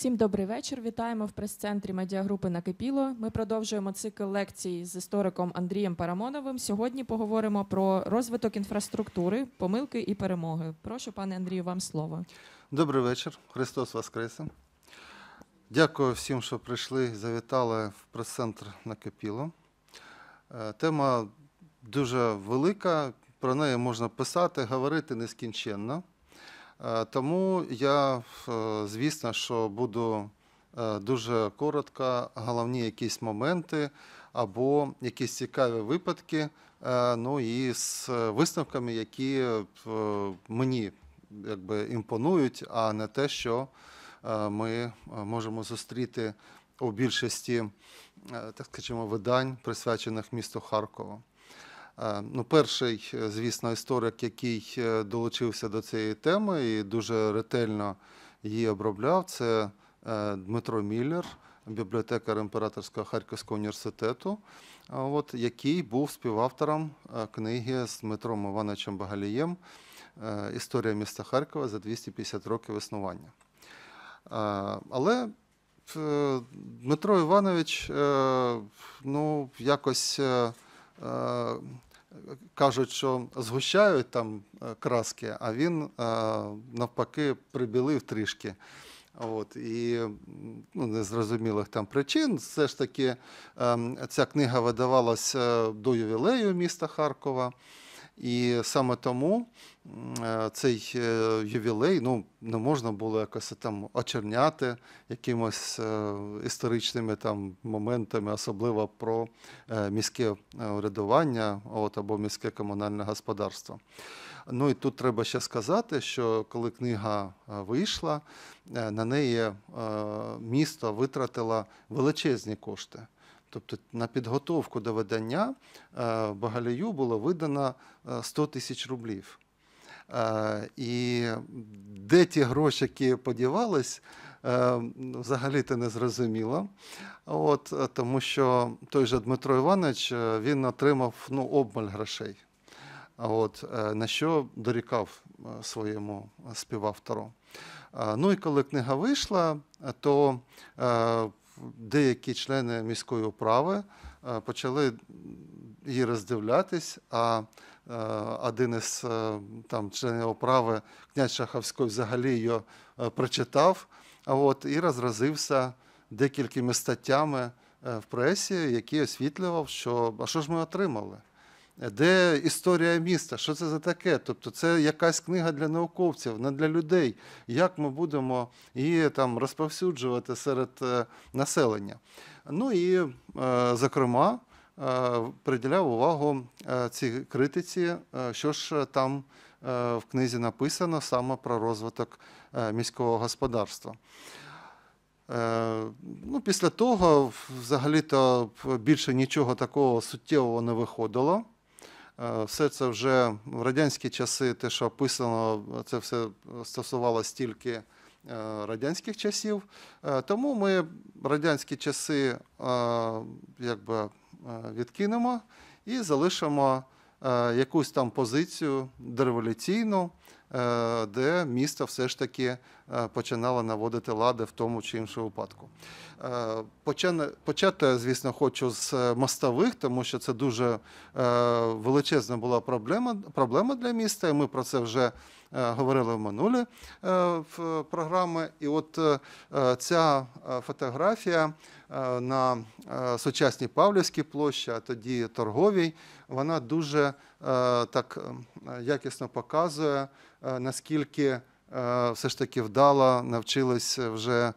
Всім добрий вечір. Вітаємо в прес-центрі медіагрупи Накипіло. Ми продовжуємо цикл лекцій з істориком Андрієм Парамоновим. Сьогодні поговоримо про розвиток інфраструктури, помилки і перемоги. Прошу, пане Андрію, вам слово. Добрий вечір. Христос Воскресе. Дякую всім, що прийшли. і Завітали в прес-центр Накипіло. Е, тема дуже велика. Про неї можна писати, говорити нескінченно. Е, тому я, е, звісно, що буду е, дуже коротко, головні якісь моменти або якісь цікаві випадки, ну і з висновками, які мені якби імпонують, а не те, що ми можемо зустріти у більшості, так скажімо, видань, присвячених місту Харкову. Е, ну, перший, е, звісно, історик, який е, долучився до цієї теми і дуже ретельно її обробляв, це Дмитро Міллер, бібліотекар Імператорського Харківського університету, от, який був співавтором книги з Дмитром Івановичем Багалієм Історія міста Харкова за 250 років існування. Але Дмитро Іванович ну, якось кажуть, що згущають там е, краски, а він е, навпаки прибілив трішки. От, І ну, незрозумілих там причин. Все ж таки, ем, ця книга видавалася е, до ювілею міста Харкова. І саме тому е, цей е, ювілей ну, не можна було якось там очерняти якимось е, історичними там моментами, особливо про міське урядування от, або міське комунальне господарство. Ну і тут треба ще сказати, що коли книга вийшла, на неї місто витратило величезні кошти. Тобто на підготовку до видання е, Багалію було видано 100 е, тисяч рублів. Е, і де ті гроші, які подівались, взагалі ти не зрозуміло. От, Тому що той же Дмитро Іванович він отримав ну, обмаль грошей, От, на що дорікав своєму співавтору. Ну і коли книга вийшла, то деякі члени міської управи е, почали її роздивлятись. А е, один із е, там членів управи князь Шаховський взагалі її прочитав. А от і розразився декількими статтями в пресі, які освітлював, що а що ж ми отримали. Де історія міста? Що це за таке? Тобто, це якась книга для науковців, не для людей. Як ми будемо її там розповсюджувати серед е, населення? Ну і, е, зокрема, е, приділяв увагу цій критиці, що ж там в книзі написано саме про розвиток міського господарства. Ну, Після того, взагалі-то більше нічого такого суттєвого не виходило. Е, все це вже в радянські часи, те, що описано, це все стосувалося тільки е, радянських часів. Е, тому ми радянські часи якби відкинемо і залишимо якусь там позицію дореволюційну, Е, де місто все ж таки е, починало наводити лади в тому чи іншому випадку. Е, почати, звісно, хочу з мостових, тому що це дуже величезна була проблема проблема для міста. і Ми про це вже говорили в минулі в програми. І от ця фотографія на сучасній Павлівській площі, а тоді торговій, вона дуже так якісно показує. Е, наскільки е, все ж таки вдало навчились вже е,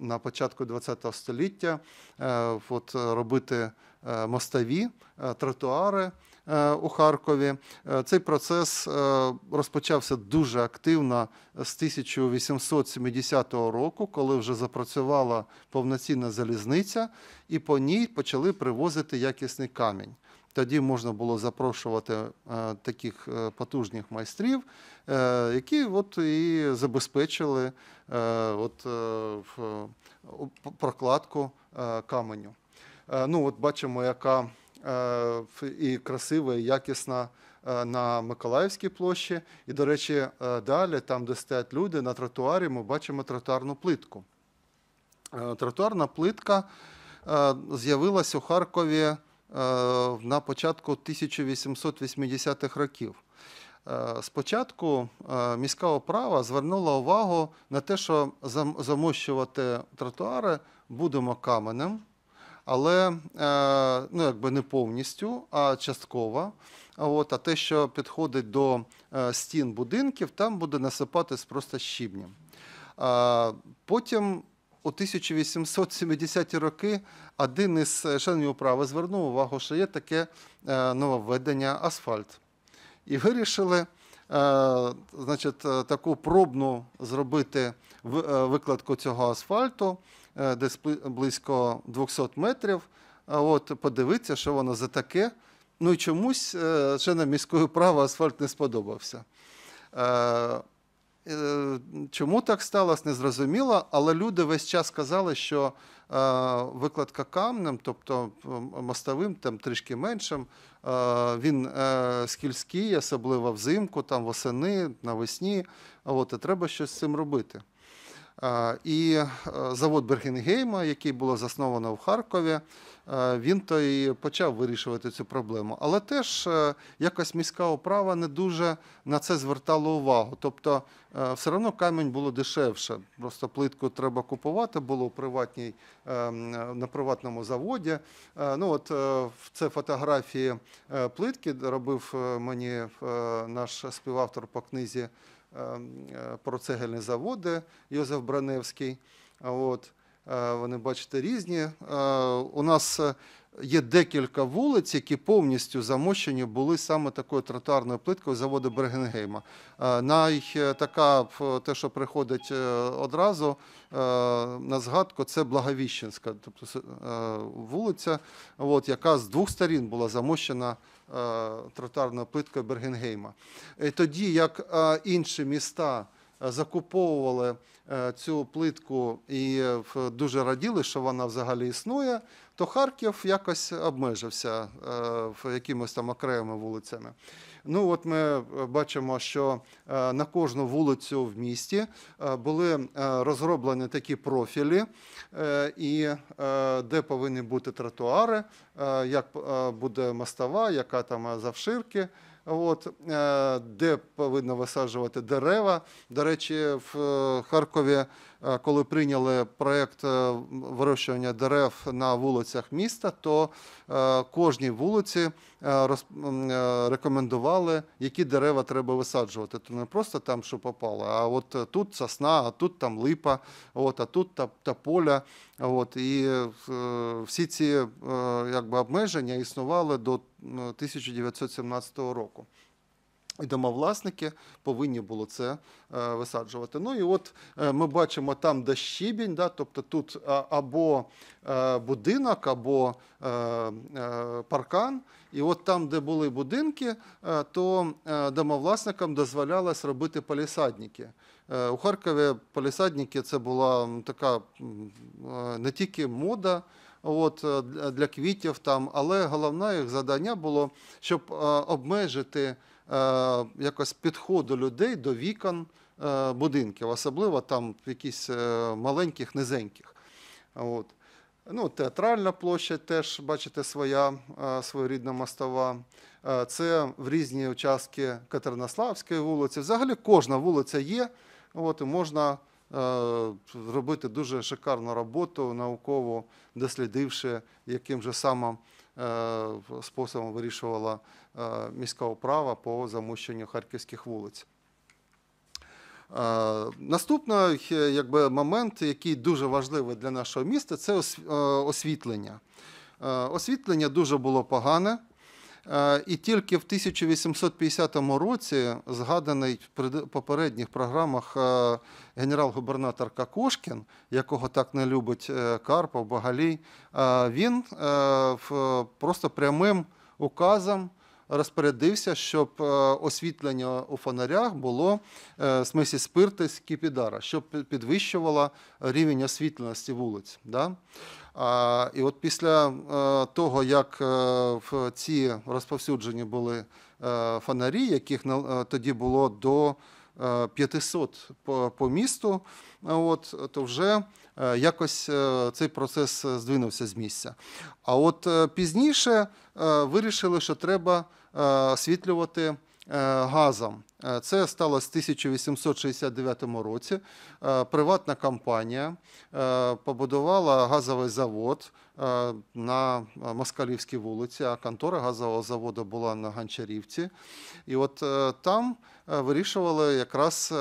на початку ХХ століття от, робити мостові тротуари у Харкові. Цей процес розпочався дуже активно з 1870 року, коли вже запрацювала повноцінна залізниця, і по ній почали привозити якісний камінь. Тоді можна було запрошувати е, таких е, потужних майстрів, е, які от і забезпечили от прокладку каменю. Ну, от Бачимо, яка і красива, і якісна. На Миколаївській площі, і, до речі, далі, там, де стоять люди, на тротуарі ми бачимо тротуарну плитку. Тротуарна плитка з'явилася у Харкові Е, на початку 1880-х років. Е, спочатку е, міська управа звернула увагу на те, що замощувати тротуари будемо каменем, але ну, якби не повністю, а частково. От, А те, що підходить до стін будинків, там буде насипатись просто щібнем. Потім у 1870-ті роки один із е, членів управи звернув увагу, що є таке е, нововведення асфальт. І вирішили е, значить, таку пробну зробити викладку цього асфальту, десь близько 200 метрів. От подивитися, що воно за таке. Ну і чомусь членам міської права асфальт не сподобався. Е, чому так сталося, не зрозуміло, але люди весь час казали, що е, викладка камнем, тобто мостовим, там трішки меншим, е, він скільський, особливо взимку, там восени, навесні. От, і Треба щось з цим робити. І завод Бергенгейма, який було засновано в Харкові. Е, він то і почав вирішувати цю проблему. Але теж е, якось міська управа не дуже на це звертала увагу. Тобто, е, все одно камінь було дешевше. Просто плитку треба купувати, було у ем, на приватному заводі. Ну от це фотографії плитки робив мені наш співавтор по книзі ем, про цегельні заводи Йозеф Браневський. Е, вони бачите різні. Е, у нас е, є декілька вулиць, які повністю замощені були саме такою тротуарною плиткою заводу Брегенгейма. Найтака, те, що приходить одразу на згадку, це Благовіщенська, тобто вулиця, от, яка з двох сторін була замощена тротуарною плиткою Бергенгейма. Тоді як інші міста. Е, закуповували е, цю плитку і е, дуже раділи, що вона взагалі існує, то Харків якось обмежився якимось там окремими вулицями. Ну от ми бачимо, що на кожну вулицю в місті були розроблені такі профілі, і де повинні бути тротуари, як буде мостова, яка там завширки от, е, де повинно висаджувати дерева. До речі, в е, Харкові Е, коли прийняли проєкт е, вирощування дерев на вулицях міста, то е, кожній вулиці рекомендували, які дерева треба висаджувати. То не просто там, що попало, а от тут сосна, а тут там липа, от, а тут та поля. От, І всі ці якби, обмеження існували до 1917 року. І домовласники повинні було це е, висаджувати. Ну і от е, ми бачимо там де да, тобто тут е, або будинок, або паркан. І от там, де були будинки, то домовласникам дозволялось робити палісадники. у Харкові палісадники це була така не тільки мода. От для квітів там, але головне їх завдання було, щоб обмежити. Е, якось підходу людей до вікон е, будинків, особливо там в якісь е, маленьких, низеньких. От. Ну, Театральна площа теж, бачите, своя своєрідна мостова. Це в різні участки Катеринославської вулиці. Взагалі кожна вулиця є, от, і можна робити дуже шикарну роботу, науково дослідивши, яким же самим Е, способом вирішувала е, міська управа по замущенню харківських вулиць. Е, наступний якби, момент, який дуже важливий для нашого міста, це освітлення. Освітлення дуже було погане. Е, і тільки в 1850 році згаданий в попередніх програмах е, генерал-губернатор Какушкін, якого так не любить е, Карпов, Багалій, він просто прямим указом. Розпорядився, щоб освітлення у фонарях було в смесі спирти з кіпідара, щоб підвищувало рівень освітленості вулиць. А І от після е, того, як е, в ці розповсюджені були е, фонарі, яких на тоді було до 500 по, по місту, от, то вже якось цей процес здвинувся з місця. А от пізніше вирішили, що треба освітлювати газом. Е, це сталося в 1869 році. Е, приватна компанія е, побудувала газовий завод на Москалівській вулиці, а контора газового заводу була на Ганчарівці. І от там вирішували якраз.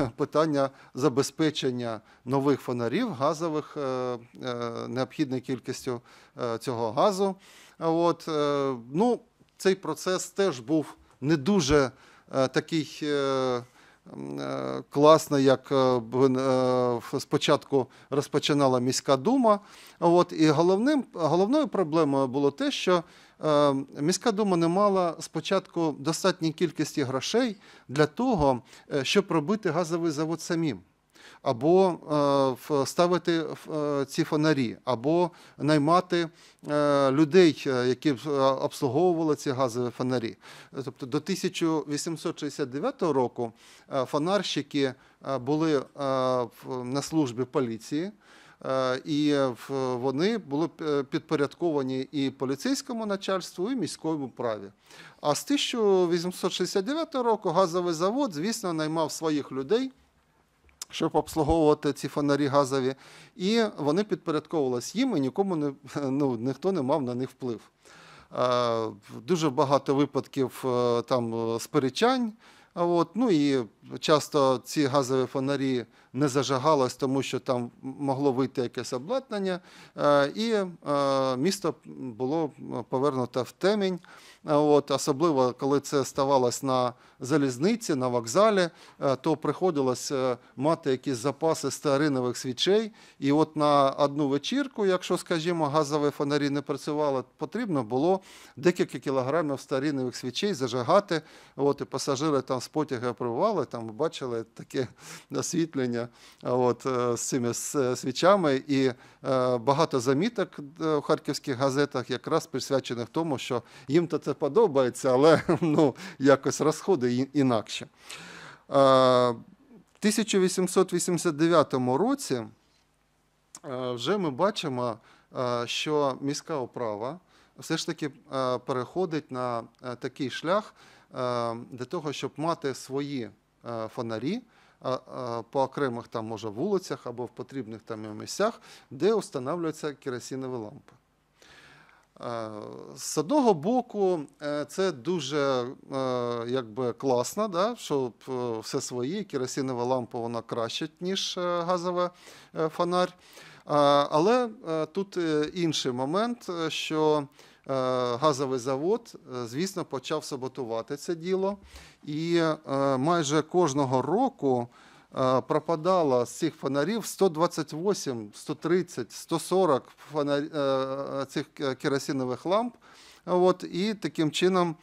Питання забезпечення нових фонарів газових необхідною кількістю цього газу. От, ну, Цей процес теж був не дуже. Е, такий е, е, класний, як спочатку розпочинала міська дума. От, І головним, головною проблемою було те, що міська дума не мала спочатку достатньої кількості грошей для того, щоб робити газовий завод самим або е, ставити е, ці фонарі, або наймати е, людей, які обслуговували ці газові фонарі. Тобто до 1869 року фонарщики були на службі поліції. І вони були підпорядковані і поліцейському начальству, і міському праві. А з 1869 року газовий завод, звісно, наймав своїх людей щоб обслуговувати ці фонарі газові, і вони підпорядковувалися їм, і нікому не ну, ніхто не мав на них вплив. Дуже багато випадків е, там е, сперечань. От, ну і часто ці газові фонарі не зажигалось, тому що там могло вийти якесь обладнання, е, і е, місто було е, повернуто в темінь. От, Особливо коли це ставалося на залізниці, на вокзалі, то приходилось мати якісь запаси старинових свічей. І от на одну вечірку, якщо, скажімо, газові фонарі не працювали, потрібно було декілька кілограмів старинових свічей зажигати. От, І пасажири там з потяга пробували, там бачили таке освітлення от, е, з цими е, свічами, і е, багато заміток в харківських газетах якраз присвячених тому, що їм то це подобається, але ну, якось розходи інакше. В 1889 році вже ми бачимо, що міська управа все ж таки переходить на такий шлях для того, щоб мати свої фонарі, по окремих там, може, вулицях або в потрібних там місцях, де встановлюються керосинові лампи. Е, з одного боку, е, це дуже е, якби, класно, да? що все своє, керосинова лампа вона краще, ніж газова фонарь. Але тут інший момент, що Е, газовий завод, е, звісно, почав саботувати це діло. І е, майже кожного року пропадало з цих фонарів 128, 130, 140 фонарів, цих керосинових ламп. От, І таким чином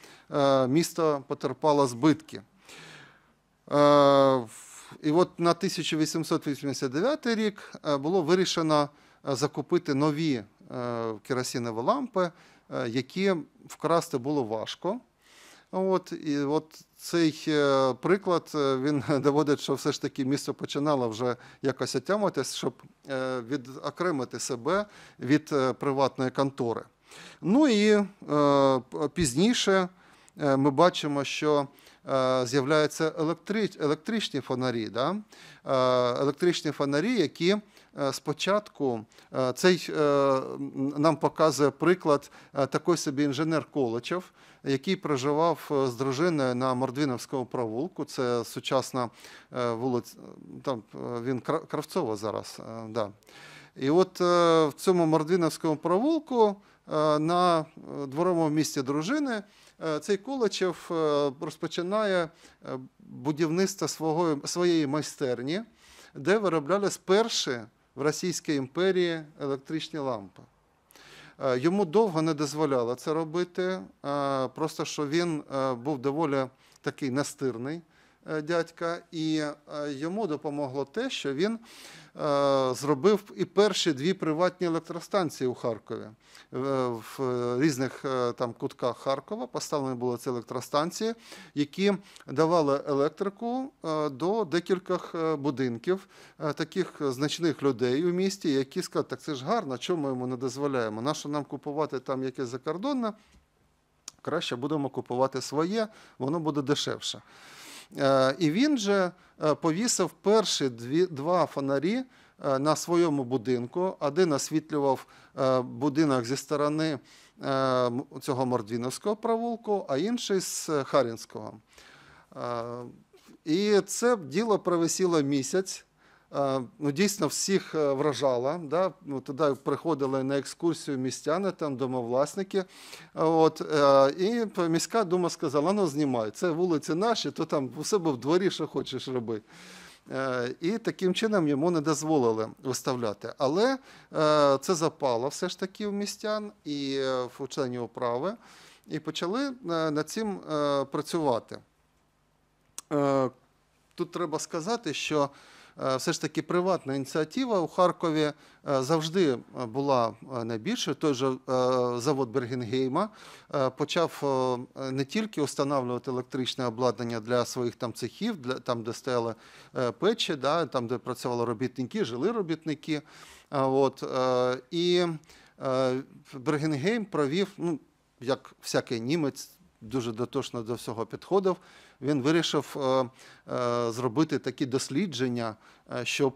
місто потерпало збитки. І от на 1889 рік було вирішено закупити нові керосинові лампи. Е, які вкрасти було важко. От і от цей е, приклад е, він доводить, що все ж таки місто починало вже якось отямитись, щоб відокремити себе від приватної контори. Ну і пізніше ми бачимо, що з'являються електричні фонарі, да? електричні фонарі, які Е, спочатку е, цей е, нам показує приклад такий собі інженер Колочев, який проживав з дружиною на Мордвіновському провулку. Це сучасна вулиця, там він Кравцова зараз. Да. І от в цьому Мордвіновському провулку на дворовому місці дружини. Цей Колачев розпочинає будівництво свого, своєї майстерні, де вироблялись перші в Російській імперії електричні лампи. Е, йому довго не дозволяло це робити, е, просто що він е, був доволі такий настирний дядька, і йому допомогло те, що він Е, зробив і перші дві приватні електростанції у Харкові е, в е, різних там кутках Харкова. Поставлені були ці електростанції, які давали електрику до декількох будинків таких значних людей у місті, які сказали, так це ж гарно, чому ми йому не дозволяємо? Нащо нам купувати там якесь закордонне? Краще будемо купувати своє, воно буде дешевше. Е, і він же е, повісив перші два фонарі е, на своєму будинку. Один освітлював будинок зі сторони цього Мордвіновського провулку, а інший з Харінського. І це діло провисіло місяць. Е, ну, дійсно всіх е, вражала. Да? Ну, туди приходили на екскурсію містяни, там домовласники. От, е, І міська дума сказала: ну знімай, це вулиці наші, то там у себе в дворі, що хочеш роби. І таким чином йому не дозволили виставляти. Але це запало все ж таки в містян і в членів управи, і почали над цим працювати. Тут треба сказати, що Е, все ж таки приватна ініціатива у Харкові е, завжди е, була найбільше. Той же завод Бергенгейма почав не тільки встановлювати електричне обладнання для своїх там цехів, для там, де стояли печі, да, там де працювали робітники, жили робітники. От, І Бергенгейм провів, ну як всякий німець, дуже дотошно до всього підходив він вирішив е, е, зробити такі дослідження, е, щоб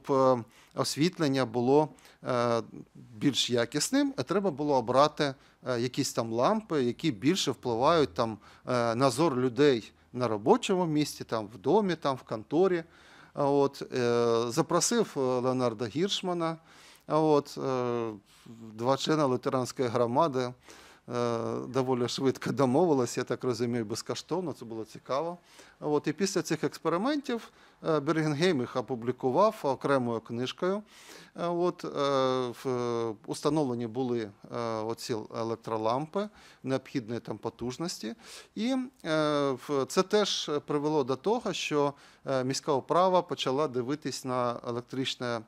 освітлення було більш якісним, а треба було обрати якісь там лампи, які більше впливають там на зор людей на робочому місці, там в домі, там в конторі. От, Запросив Леонарда Гіршмана, от, два члена лютеранської громади. Е, доволі швидко домовилась, я так розумію, безкоштовно, це було цікаво. От, І після цих експериментів е, Берінгейм їх опублікував окремою книжкою. Е, от, Установлені були оці електролампи необхідної там потужності. І це теж привело до того, що міська управа почала дивитись на електричне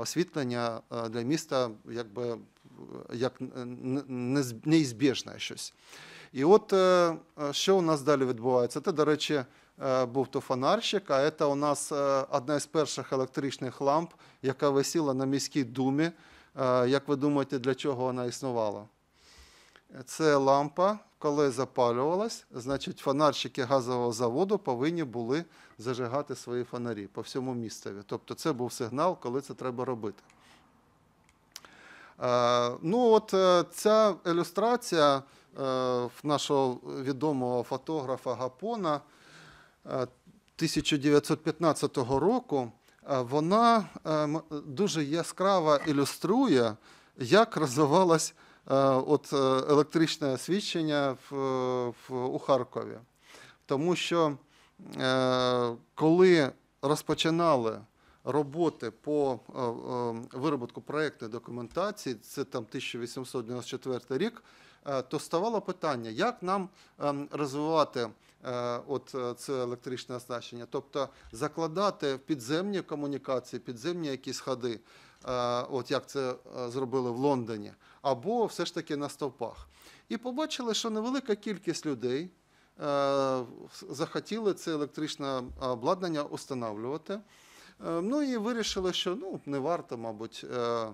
освітлення для міста, якби як е, неізбіжне щось. І от е, е, що у нас далі відбувається? Це, до речі, був то фонарщик, а це у нас одна з перших електричних ламп, яка висіла на міській думі. Як ви думаєте, для чого вона існувала? Це лампа, коли запалювалась, значить фонарщики газового заводу повинні були зажигати свої фонарі по всьому містові. Тобто, це був сигнал, коли це треба робити. Е, ну, от е, ця ілюстрація е, нашого відомого фотографа Гапона 1915 року. Вона дуже яскраво ілюструє, як розвивалось от електричне освітлення в, в, у Харкові. Тому що коли розпочинали роботи по е, е, вироботку проєктної документації, це там 1894 рік, е, то ставало питання, як нам ем, розвивати це електричне оснащення, тобто закладати підземні комунікації, підземні якісь ходи, от як це зробили в Лондоні, або все ж таки на стовпах. І побачили, що невелика кількість людей. Захотіли це електричне обладнання встановлювати. Е, ну і вирішили, що ну, не варто, мабуть, е, е,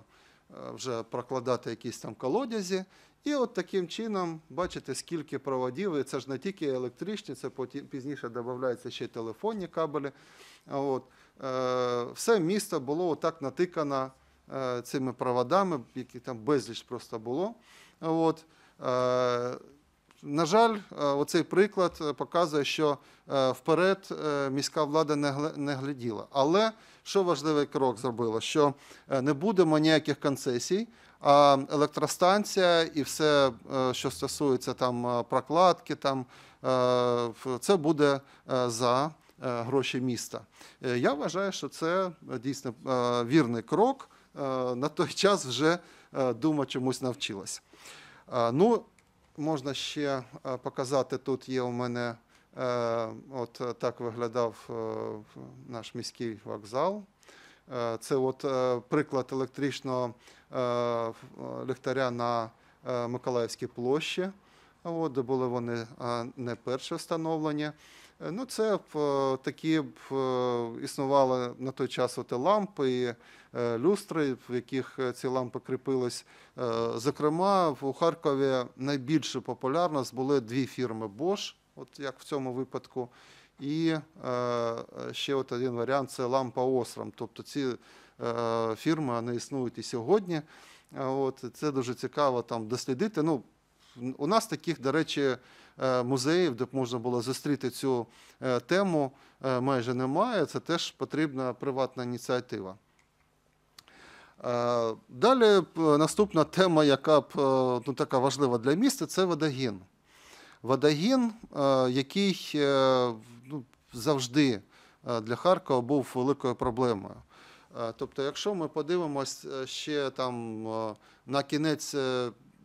вже прокладати якісь там колодязі. І от таким чином, бачите, скільки проводів, і це ж не тільки електричні, це пізніше додаються ще й телефонні кабелі. От. Все місто було отак натикано цими проводами, які там безліч просто було. От. На жаль, е, оцей приклад е, показує, що е, вперед міська влада не гляділа. Але що важливий крок зробило? Що не будемо ніяких концесій, а електростанція і все, що стосується там прокладки, там це буде за гроші міста. Я вважаю, що це дійсно вірний крок. На той час вже дума чомусь навчилась. Ну, Можна ще е, показати, тут є у мене, е, от е, так виглядав наш міський вокзал. Це от приклад електричного ліхтаря на Миколаївській площі, от, де були вони не перше встановлені. Ну, Це такі існували на той час от і лампи. і Е, люстри, в яких е, ці лампи кріпились. Е, зокрема, у Харкові найбільше популярно були дві фірми Bosch, от як в цьому випадку. І ще от один варіант це лампа Остром. Тобто ці фірми вони існують і сьогодні. От, Це дуже цікаво там дослідити. Ну, У нас таких, до речі, музеїв, де б можна було зустріти цю тему, майже немає. Це теж потрібна приватна ініціатива. Е, далі е, наступна тема, яка е, ну, така важлива для міста, це водогін. Водогін, який ну, завжди для Харкова був великою проблемою. Тобто, якщо ми подивимось ще там на кінець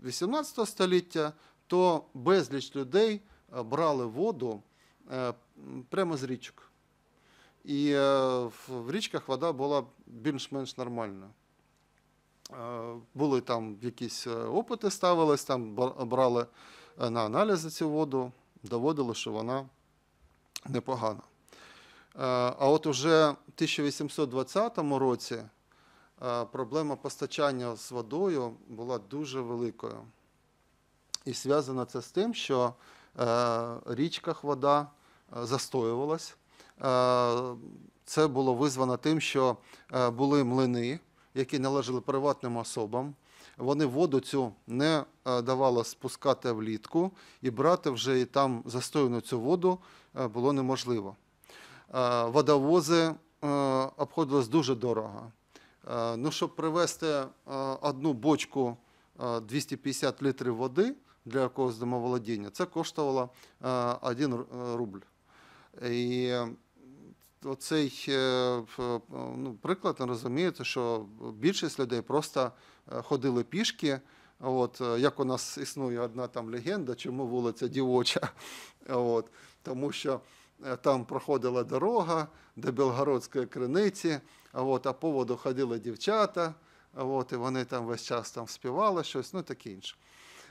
18 століття, то безліч людей брали воду прямо з річок. І в річках вода була більш-менш нормальною. Е, були там якісь е, опити, ставились, там брали е, на аналізи цю воду, доводили, що вона непогана. А от уже в 1820 році проблема постачання з водою була дуже великою. І зв'язано це з тим, що в річках вода застоювалась. Це було визвано тим, що були млини які належали приватним особам. Вони воду цю не е, давало спускати влітку і брати вже і там застояну цю воду е, було неможливо. Е, водовози обходилось дуже дорого. Ну, Щоб привезти одну бочку 250 літрів води для якогось домоволодіння, це коштувало 1 рубль. І оцей е, е, ну, приклад, розумієте, що більшість людей просто е, ходили пішки. От, Як у нас існує одна там легенда, чому вулиця Дівоча? От, Тому що там проходила дорога до Білгородської криниці, от, а поводу ходили дівчата, от, і вони там весь час там співали щось, ну таке інше.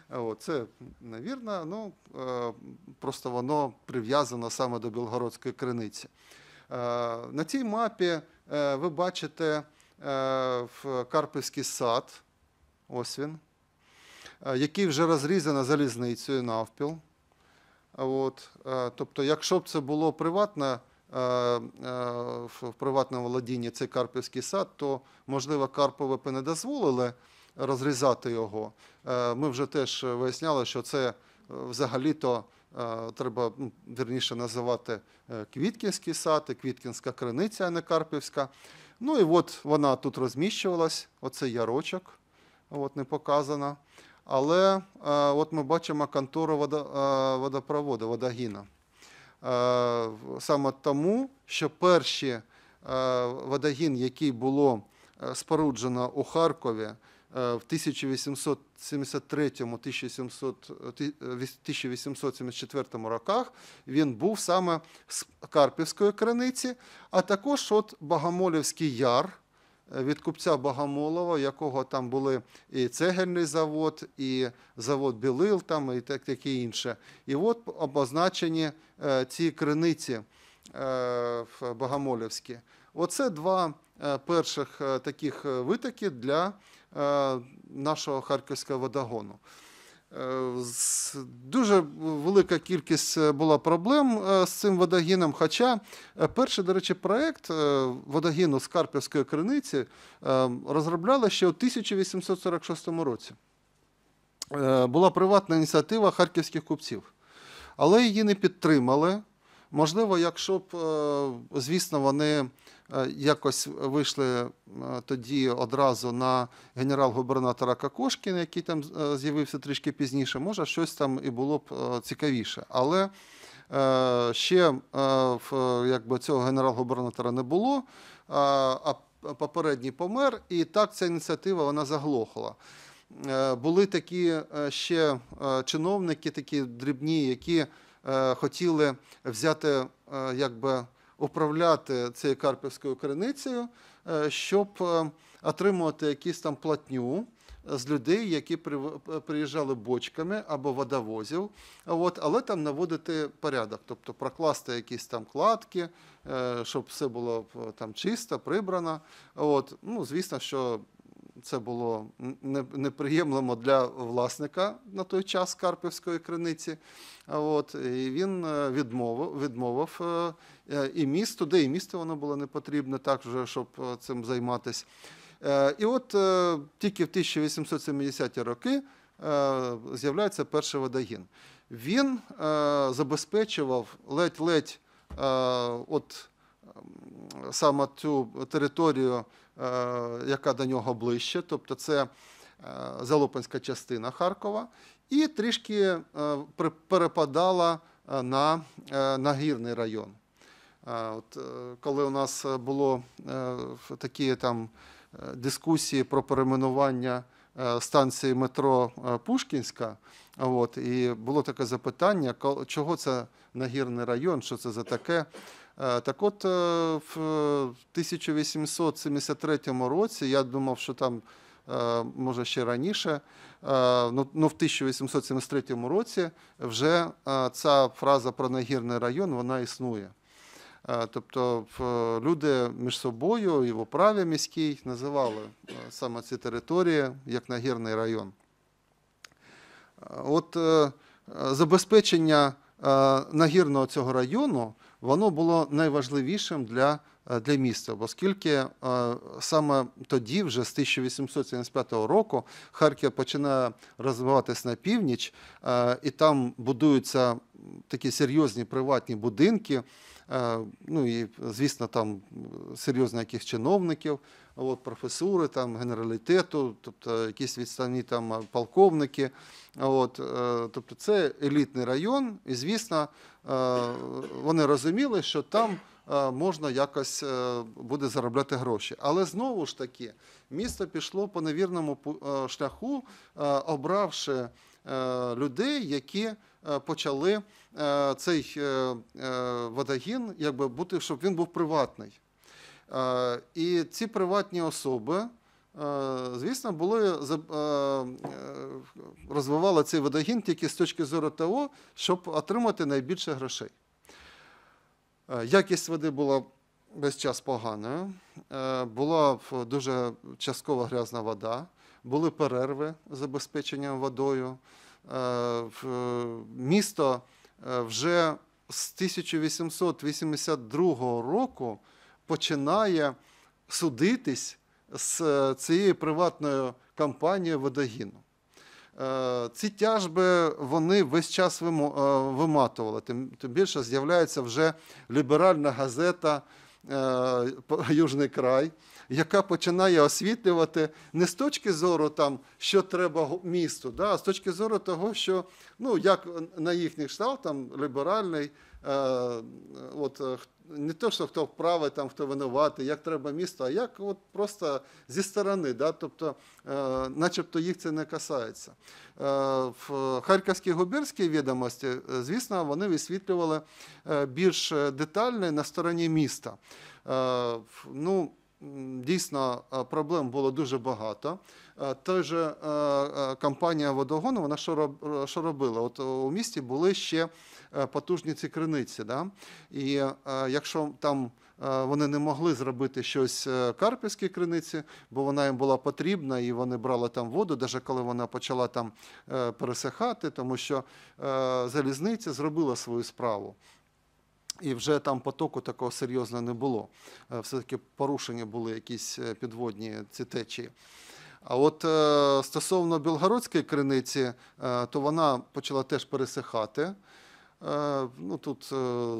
От, Це невірно, ну, просто воно прив'язано саме до Білгородської криниці. Е, на цій мапі е, ви бачите е, Карпівський сад, ось він, який вже розрізано залізницею навпіл. От, Тобто, якщо б це було приватне, в приватному володінні цей Карпівський сад, то, можливо, Карпове б не дозволили розрізати його. Ми вже теж виясняли, що це взагалі-то Е, треба ну, верніше називати е, Квіткінський сад, Квіткінська криниця, а не Карпівська. Ну і от вона тут розміщувалась, оце ярочок, от не показана. Але е, от ми бачимо контору водопроводу, водогіна. Саме тому, що перший водогін, який було споруджено у Харкові, Е, в 1873-1874 е, роках він був саме з Карпівської криниці, а також от Богомолівський яр е, від купця Богомолова, якого там були і цегельний завод, і завод Білил, там і так, таке інше. І от обозначені ці криниці Богомолівські. Оце два перших таких витоки для. Е, нашого харківського водогону. Е, дуже велика кількість е, була проблем з цим водогіном. Хоча перший, до речі, проєкт водогіну з Карпівської криниці розробляли ще у 1846 році. Була приватна ініціатива харківських купців, але її не підтримали. Можливо, якщо б, звісно, вони Е, якось вийшли е, тоді одразу на генерал-губернатора Какошкіна, який там е, з'явився трішки пізніше. Може, щось там і було б цікавіше. Але ще якби цього генерал-губернатора не було. а Попередній помер, і так ця ініціатива вона заглохла. Були такі ще чиновники, такі дрібні, які хотіли взяти якби управляти цією карпівською криницею, е, щоб е, отримувати якісь там платню. Е, з людей, які приїжджали бочками або водовозів, от, але там наводити порядок, тобто прокласти якісь там кладки, щоб все було там чисто, прибрано. От. Ну, Звісно, що це було неприємлемо для власника на той час Карпівської криниці. От, І Він е, відмовив відмовив е, е, і місту, де і місто воно було не потрібне, так вже, щоб цим займатися. І от тільки в 1870-ті роки з'являється перший водогін. Він забезпечував ледь-ледь от саме цю територію Е, яка до нього ближче, тобто це е, Залопинська частина Харкова, і трішки е, перепадала на нагірний район. От, Коли у нас було такі там дискусії про перейменування станції метро Пушкінська, от, і було таке запитання, чого це нагірний район, що це за таке. Е, так от е, в 1873 році я думав, що там. Е, може ще раніше, ну, ну в 1873 році вже ця фраза про нагірний район вона існує. Тобто люди між собою і в управі міській називали саме ці території як нагірний район. От забезпечення нагірного цього району воно було найважливішим для е, для міста, оскільки е, саме тоді, вже з 1875 року, Харків починає розвиватися на північ, е, і там будуються такі серйозні приватні будинки. Ну і звісно, там серйозно яких чиновників от, професури, там, генералітету, тобто якісь відстані там полковники. От, е, Тобто це елітний район, і звісно, е, вони розуміли, що там. Е, можна якось буде заробляти гроші, але знову ж таки місто пішло по невірному шляху, обравши людей, які почали цей водогін, якби бути, щоб він був приватний. Е, і ці приватні особи, е, звісно, були е, розвивали цей водогін тільки з точки зору того, щоб отримати найбільше грошей. Якість води була весь час поганою, була дуже частково грязна вода, були перерви з забезпеченням водою. Місто вже з 1882 року починає судитись з е, цією приватною компанією водогіну. Е, ці тяжби вони весь час е, виматували. Тим більше з'являється вже ліберальна газета Южний край, яка починає освітлювати не з точки зору, там, що треба місту, а з точки зору того, що ну, як на їхніх штатах ліберальний, от, не то, що хто вправий, там хто винуватий, як треба місто, а як от просто зі сторони, да? тобто, е, начебто їх це не касається. Е, в Харківській губернській відомості, е, звісно, вони висвітлювали е, більш детально на стороні міста. Е, ну, Дійсно, е, проблем було дуже багато. Та же компанія Водогон, вона що робила? От у місті були ще Е, потужні ці криниці. Да? І е, якщо там е, вони не могли зробити щось карпівській криниці, бо вона їм була потрібна, і вони брали там воду, навіть коли вона почала там пересихати, тому що залізниця зробила свою справу. І вже там потоку такого серйозно не було. Все-таки порушення були якісь підводні ці течії. А от стосовно білгородської криниці, то вона почала теж пересихати. Е, ну тут е,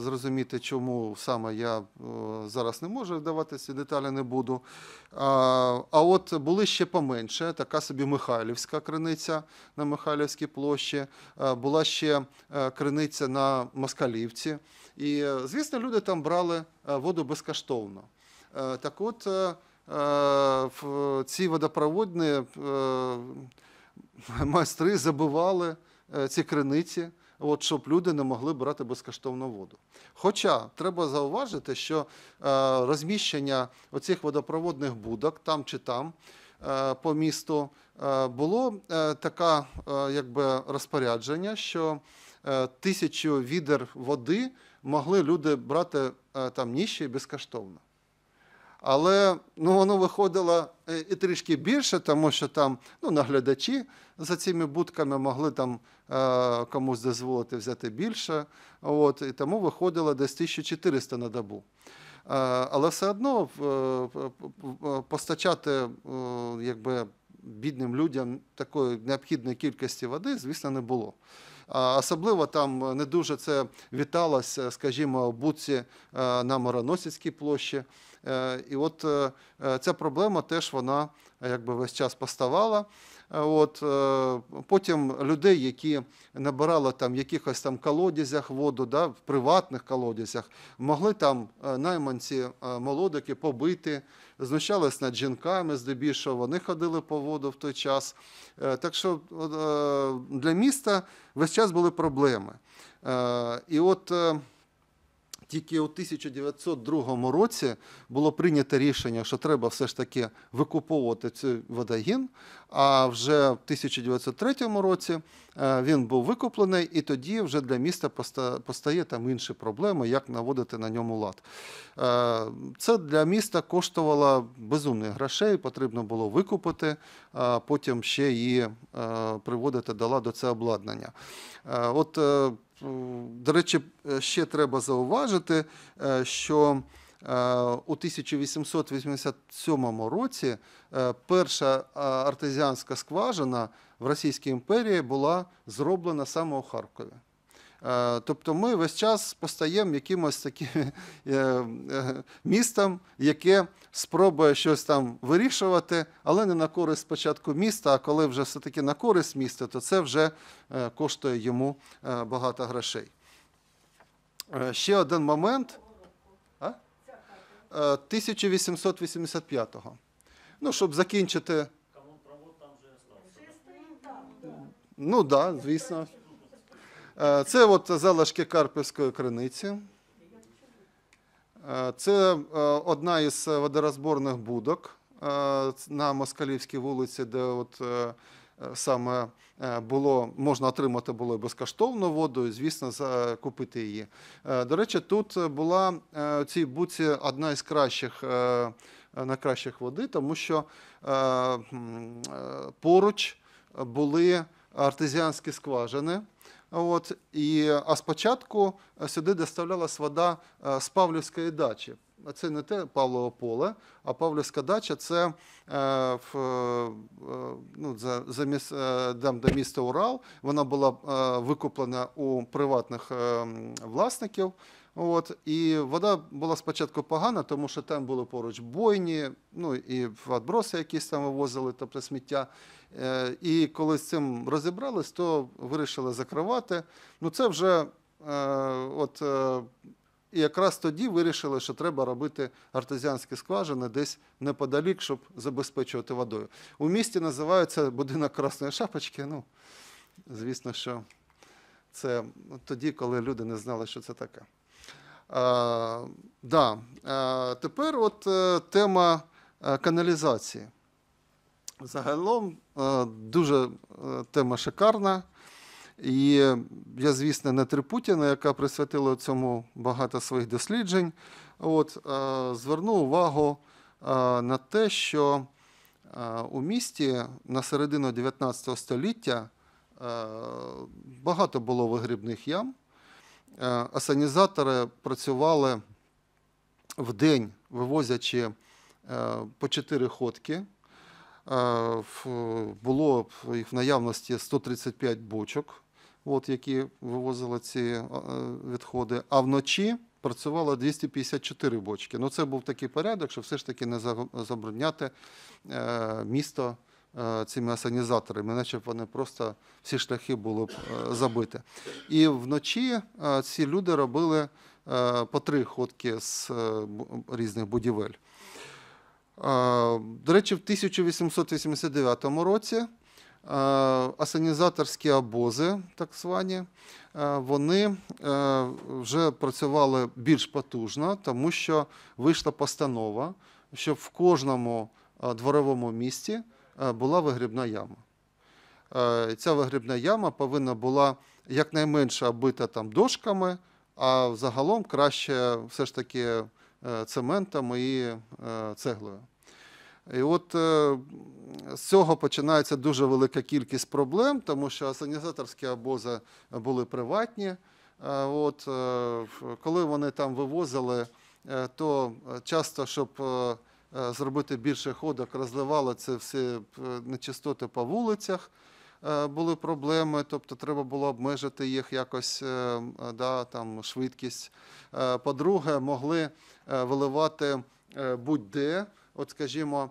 зрозуміти, чому саме я е, зараз не можу вдаватися, деталі не буду. А от були ще поменше, така собі Михайлівська криниця на Михайлівській площі, була ще криниця на Москалівці. І, звісно, люди там брали воду безкоштовно. Так от ці водопроводні майстри забивали ці криниці от, щоб люди не могли брати безкоштовну воду. Хоча треба зауважити, що е, розміщення оцих водопроводних будок там чи там. Е, по місту е, було таке якби розпорядження, що тисячу відер води могли люди брати там ніжче і безкоштовно. Але ну, воно виходило е, і трішки більше, тому що там ну, наглядачі за цими будками могли там е, комусь дозволити взяти більше. От, І тому виходило десь 1400 на добу. Е, але все одно постачати якби, бідним людям такої необхідної кількості води, звісно, не було. Особливо там не дуже це віталося, скажімо, в будці на Мороносівській площі. Е, і от е, е, ця проблема теж вона якби весь час поставала. От потім людей, які набирали там в якихось там колодязях воду, да, в приватних колодязях, могли там найманці молодики побити, знущались над жінками, здебільшого вони ходили по воду в той час. Так що для міста весь час були проблеми. І от тільки у 1902 році було прийнято рішення, що треба все ж таки викуповувати цей водогін. А вже в 1903 році е, він був викуплений, і тоді вже для міста постає там інші проблеми, як наводити на ньому лад. Е, це для міста коштувало безумних грошей, потрібно було викупити, а е, потім ще і приводити до ладу це обладнання. От до речі, е, ще треба зауважити, е, що е, у 1887 році перша артезіанська скважина в Російській імперії була зроблена саме у Харкові. Е, тобто ми весь час постаємо якимось таким е, е, містом, яке спробує щось там вирішувати, але не на користь спочатку міста. А коли вже все-таки на користь міста, то це вже коштує йому багато грошей. Ще один момент. 1885-го. Ну, щоб закінчити. Комунпровод там вже залишився. Ну так, звісно. Е, це от залишки Карпівської криниці. Е, це е, одна із водорозборних будок на Москалівській вулиці, де от саме було, можна отримати було безкоштовну воду, і, звісно, купити її. До речі, тут була у цій буці одна із кращих на кращих води, тому що поруч були артезіанські скважини. От, і, А спочатку е, сюди доставлялась вода е, з Павлівської дачі. Це не те Павлове поле, а Павлівська дача це е, в, е, ну, за, за міс, там, де місто Урал. Вона була е, викуплена у приватних е, власників. От, І вода була спочатку погана, тому що там були поруч бойні, ну і відброси якісь там вивозили, тобто сміття. Е, і коли з цим розібрались, то вирішили закривати. Ну це вже е, от. Е, і якраз тоді вирішили, що треба робити артезіанські скважини десь неподалік, щоб забезпечувати водою. У місті називається будинок Красної Шапочки. Ну, звісно, що це тоді, коли люди не знали, що це таке. Е, да. Е, тепер от е, тема каналізації. Загалом дуже тема шикарна. І я, звісно, не Трипутіна, яка присвятила цьому багато своїх досліджень. От, Зверну увагу на те, що у місті на середину 19 століття багато було вигрібних ям асанізатори е, працювали в день, вивозячи е, по 4 ходки. Е, було їх в наявності 135 бочок, от, які вивозили ці відходи. А вночі працювало 254 бочки. Ну, Це був такий порядок, що все ж таки не забрудняти місто. Е, цими асанізаторами, наче б вони просто всі шляхи були б е, забиті. І вночі е, ці люди робили по три ходки з різних будівель. До речі, в 1889 році асанізаторські обози, так звані, вони вже працювали більш потужно, тому що вийшла постанова, щоб в кожному дворовому місті. Е, була вигрібна яма. Е, ця вигрібна яма повинна була якнайменше оббита там дошками, а взагалом краще все ж таки е, цементом і цеглою. І от з цього починається дуже велика кількість проблем, тому що асанізаторські обози були приватні. От, Коли вони там вивозили, то часто, щоб Е, зробити більше ходок, розливали це все е, нечистоти по вулицях. Е, були проблеми, тобто треба було обмежити їх якось да, там, швидкість. По-друге, могли виливати будь-де, от скажімо,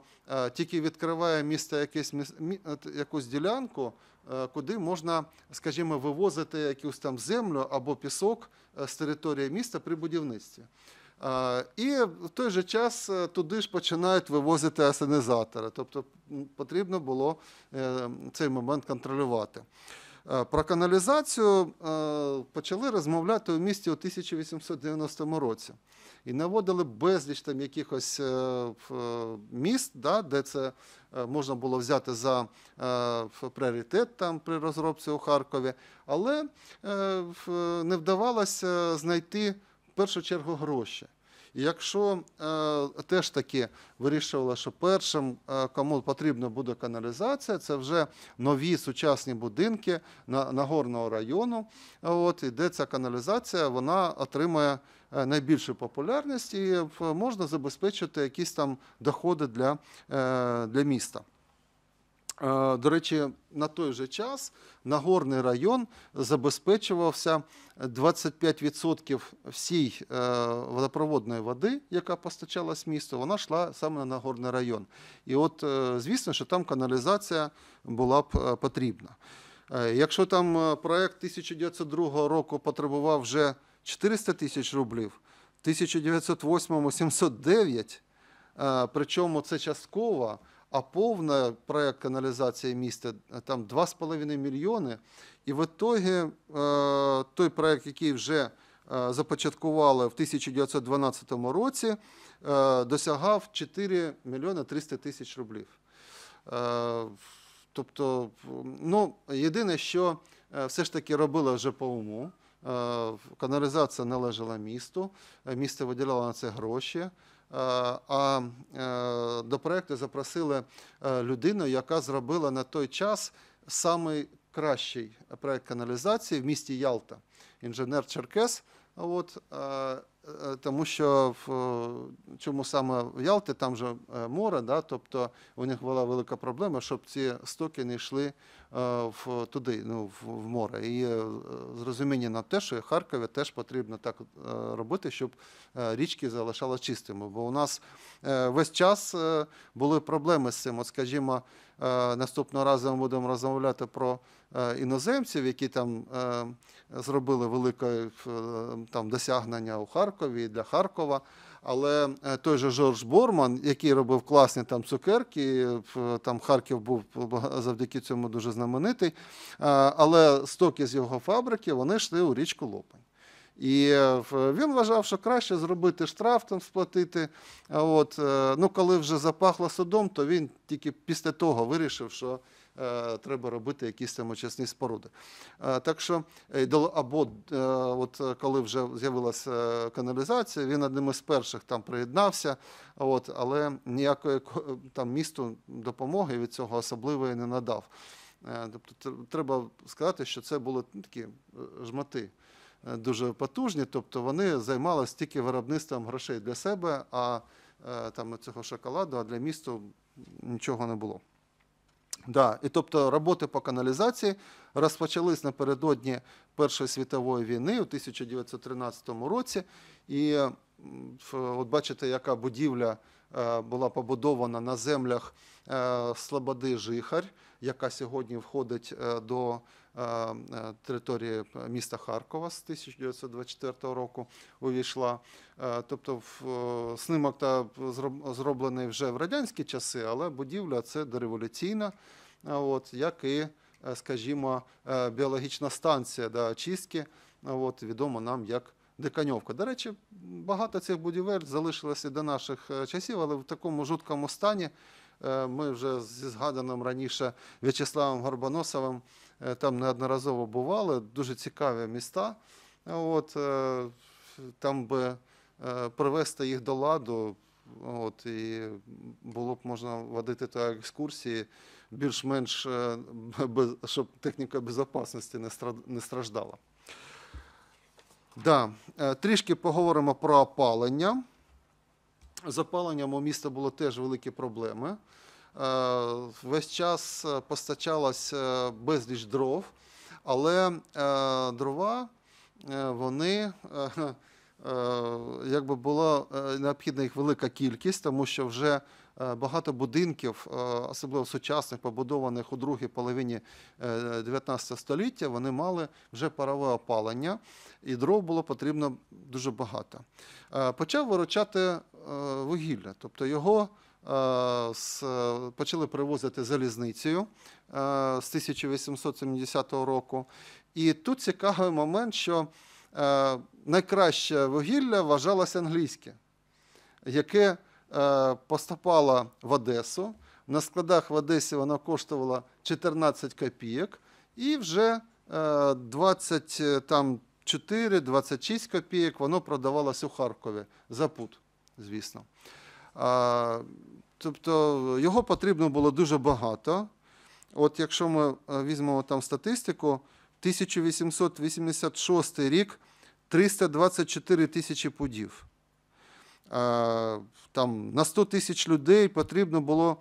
тільки відкриває місто якесь якусь ділянку, куди можна, скажімо, вивозити якусь там землю або пісок з території міста при будівництві. І в той же час е, туди ж починають вивозити асенізатори. Тобто потрібно було е, цей момент контролювати. Е, про каналізацію почали розмовляти у місті у 1890 році і наводили безліч там якихось міст, да, де це можна було взяти за пріоритет там при розробці у Харкові, але не вдавалося знайти першу чергу гроші. І якщо е, теж таки вирішували, що першим е, кому потрібна буде каналізація, це вже нові сучасні будинки на, Нагорного району. От і де ця каналізація вона отримує е, найбільшу популярність і е, можна забезпечити якісь там доходи для, е, для міста. Е, до речі, на той же час Нагорний район забезпечувався 25% всій е, водопроводної води, яка постачалась місту, вона йшла саме на Нагорний район. І от, е, звісно, що там каналізація була б потрібна. Якщо там проєкт 1902 року потребував вже 400 тисяч рублів, 1908 му 709, причому це частково а повна проект каналізації міста е, там 2,5 мільйони. І в ітогі е, той проект, який вже е, започаткували в 1912 році, досягав 4 мільйони 300 тисяч рублів. Тобто, ну, єдине, що все ж таки робили вже по уму. Каналізація належала місту, місто виділяло на це гроші. Е, а е, до проекту запросили е, людину, яка зробила на той час найкращий проект каналізації в місті Ялта, інженер Черкес. От, тому що в чому саме в Ялті, там же море, да, тобто у них була велика проблема, щоб ці стоки не йшли Е, в туди, ну в море. І е, зрозуміння на те, що Харкові теж потрібно так е, робити, щоб річки залишалися чистими. Бо у нас весь час були проблеми з цим. От, скажімо, наступного разу ми будемо розмовляти про іноземців, які там зробили велике там досягнення у Харкові для Харкова. Але е, той же Жорж Борман, який робив класні там цукерки, там Харків був завдяки цьому дуже знаменитий. Е, але стоки з його фабрики вони йшли у річку Лопань. І е, він вважав, що краще зробити штраф там сплатити. А от е, ну коли вже запахло судом, то він тільки після того вирішив, що е, треба робити якісь там очисні споруди. Так що або от коли вже з'явилася каналізація, він одним із перших там приєднався, от, але ніякої там місту допомоги від цього особливої не надав. Тобто треба сказати, що це були такі жмати. Е, дуже потужні, тобто вони займалися тільки виробництвом грошей для себе, а е, там цього шоколаду, а для місту нічого не було. Да, І тобто роботи по каналізації розпочались напередодні Першої світової війни у 1913 році. І от бачите, яка будівля е, була побудована на землях Слободи Жихарь, яка сьогодні входить до Е, е, території міста Харкова з 1924 року увійшла. Е, тобто, снимок та зроблений вже в радянські часи, але будівля це дореволюційна, от як і, скажімо, біологічна станція да, очистки, от відома нам як. Диканьовка. До речі, багато цих будівель залишилося до наших часів, але в такому жуткому стані ми вже зі згаданим раніше В'ячеславом Горбоносовим Е, там неодноразово бували, дуже цікаві міста. Е, от, е, Там би привести їх до ладу, от, і було б можна водити та екскурсії, більш-менш щоб техніка безпечності не страждала. Да. Трішки поговоримо про опалення. З опаленням у міста було теж великі проблеми. Е, весь час е, постачалося е, безліч дров, але дрова вони якби була необхідна їх велика кількість, тому що вже багато будинків, особливо сучасних, побудованих у другій половині 19 століття, вони мали вже парове опалення, і дров було потрібно дуже багато. Почав виручати вугілля, тобто його. Е, е, почали привозити залізницею е, з 1870 року. І тут цікавий момент, що найкраще вугілля вважалося англійське, яке поступало в Одесу. На складах в Одесі воно коштувала 14 копійок, і вже 24-26 копійок воно продавалось у Харкові за пут, звісно. Тобто його потрібно було дуже багато. От якщо ми е, візьмемо там статистику, 1886 рік 324 тисячі пудів. Е, там На 100 тисяч людей потрібно було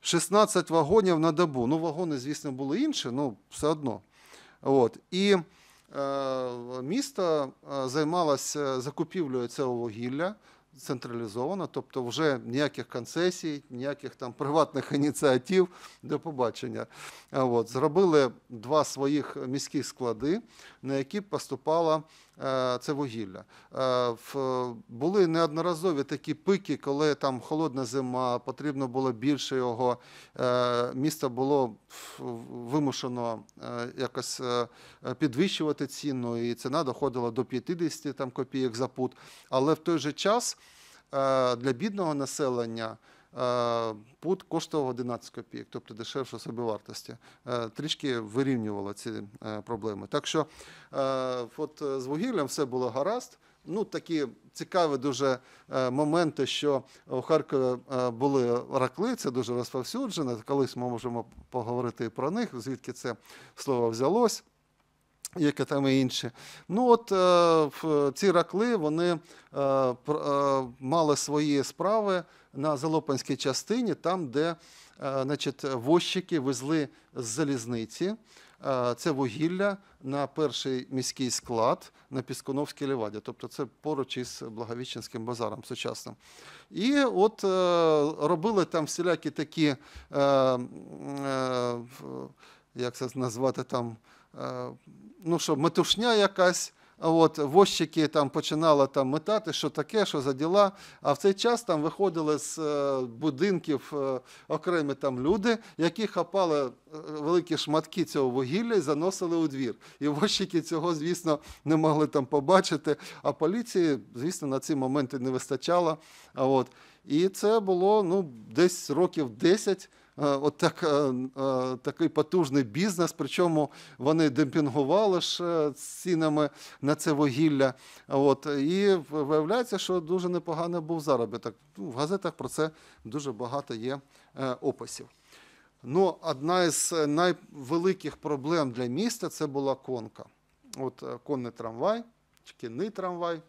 16 вагонів на добу. Ну, вагони, звісно, були інші, але ну, все одно. От. І е, Місто займалося закупівлею цього вугілля централізовано, тобто вже ніяких концесій, ніяких там приватних ініціатив до побачення. От, Зробили два своїх міських склади, на які поступала. Е, це вугілля. Е, були неодноразові такі пики, коли там холодна зима, потрібно було більше його. Е, місто було вимушено якось підвищувати ціну, і ціна доходила до 50 там, копійок за пут. Але в той же час для бідного населення. Е, Пут коштував 11 копійок, тобто дешевше собівартості. Е, трішки вирівнювало ці е, проблеми. Так що от з вугіллям все було гаразд. Ну такі цікаві дуже моменти, що у Харкові були ракли, це дуже розповсюджено. Колись ми можемо поговорити про них, звідки це слово взялось яке там і інші. Ну от е, ці ракли вони е, е, мали свої справи на Залопанській частині, там, де е, значить, возчики везли з залізниці. Е, це вугілля на перший міський склад на Пісконовській Леваді. Тобто це поруч із Благовіченським базаром сучасним. І от е, робили там всілякі такі. Е, е, як це назвати там Е, ну що, метушня якась. От возчики там починали там метати, що таке, що за діла. А в цей час там виходили з е, будинків е, окремі там люди, які хапали великі шматки цього вугілля і заносили у двір. І возчики цього, звісно, не могли там побачити. А поліції, звісно, на ці моменти не вистачало. от і це було ну десь років 10. Е, от так, е, е, такий потужний бізнес. Причому вони демпінгували ж цінами на це вугілля. От і виявляється, що дуже непоганий був заробіток. Ну, в газетах про це дуже багато є описів. Ну, одна з найвеликих проблем для міста це була конка. От конний трамвай, шкільний трамвай.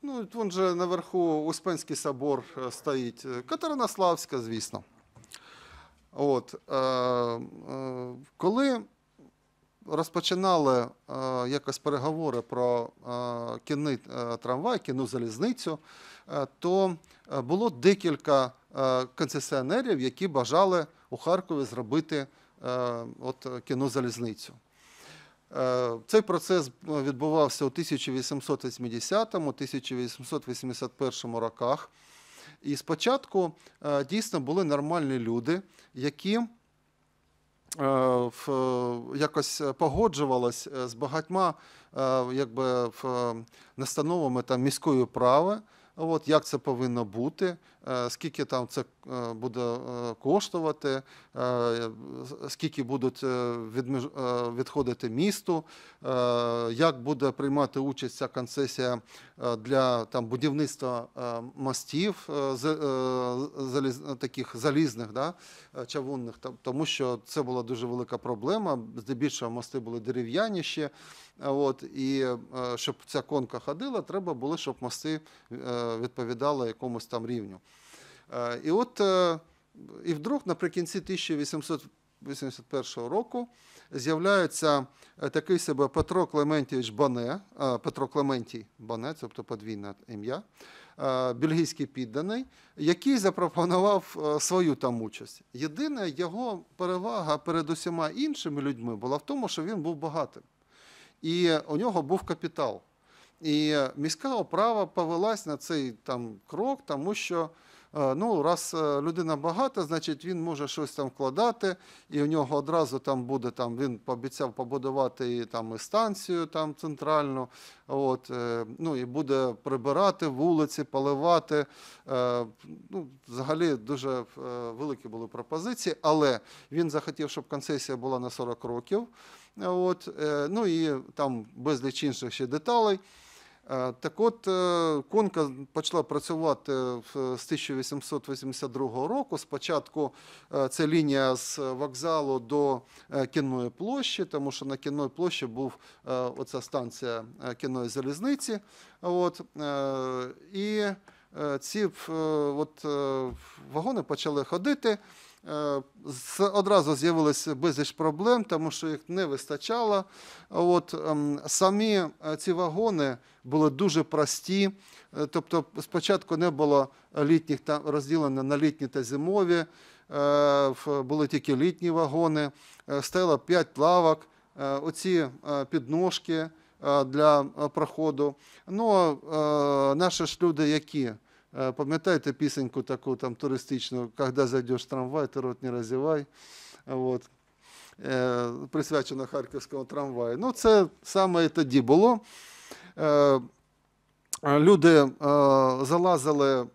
Ну, вон же наверху Успенський собор е, стоїть. Катеринославська, звісно. От, е, е, Коли розпочинали якось переговори про кінний трамвай, кінну залізницю, то було декілька концесіонерів, які бажали у Харкові зробити от, кінну залізницю. Е, цей процес е, відбувався у 1880-1881 роках. І спочатку е, дійсно були нормальні люди, які якось погоджувались з багатьма якби, настановами там, міської прави, от, як це повинно бути, Е, скільки там це е, буде е, коштувати, скільки будуть відходити місту, як буде приймати участь ця концесія для там, будівництва мостів таких залізних да, чавунних, тому що це була дуже велика проблема. Здебільшого мости були дерев'яні ще. От, І щоб ця конка ходила, треба було, щоб мости відповідали якомусь там рівню. Е, і от е, і вдруг наприкінці 1881 року з'являється е, такий себе Петро Клементійович Бане, Петро Клементій Бане, тобто подвійне ім'я, бельгійський підданий, який запропонував свою там участь. Єдине його перевага перед усіма іншими людьми була в тому, що він був багатим. І у нього був капітал. І міська оправа повелась на цей там крок, тому що Е, ну, раз е, людина багата, значить він може щось там вкладати, і у нього одразу там буде там, він пообіцяв побудувати і там і станцію там центральну, от, е, ну і буде прибирати вулиці, поливати. Ну, Взагалі дуже великі були пропозиції, але він захотів, щоб концесія була на 40 років. От, Ну і там безліч інших ще деталей. Е, так от е, конка почала працювати з 1882 року. Спочатку е, це лінія з вокзалу до кінної площі, тому що на кінної площі був оця станція кінної залізниці. От, І ці от, вагони почали ходити. Е, одразу з'явилися безліч проблем, тому що їх не вистачало. От, ем, Самі е, ці вагони були дуже прості, е, тобто спочатку не було літніх розділено на літні та зимові, були тільки літні вагони, стояло 5 лавок, оці підножки для проходу. Ну, Наші ж люди які? Е, пам'ятаєте пісеньку таку там туристичну, коли зайдеш в трамвай, ти рот не розівай. От. Е, присвячена харківському трамваю. Ну, це саме і тоді було. Е, люди залазили,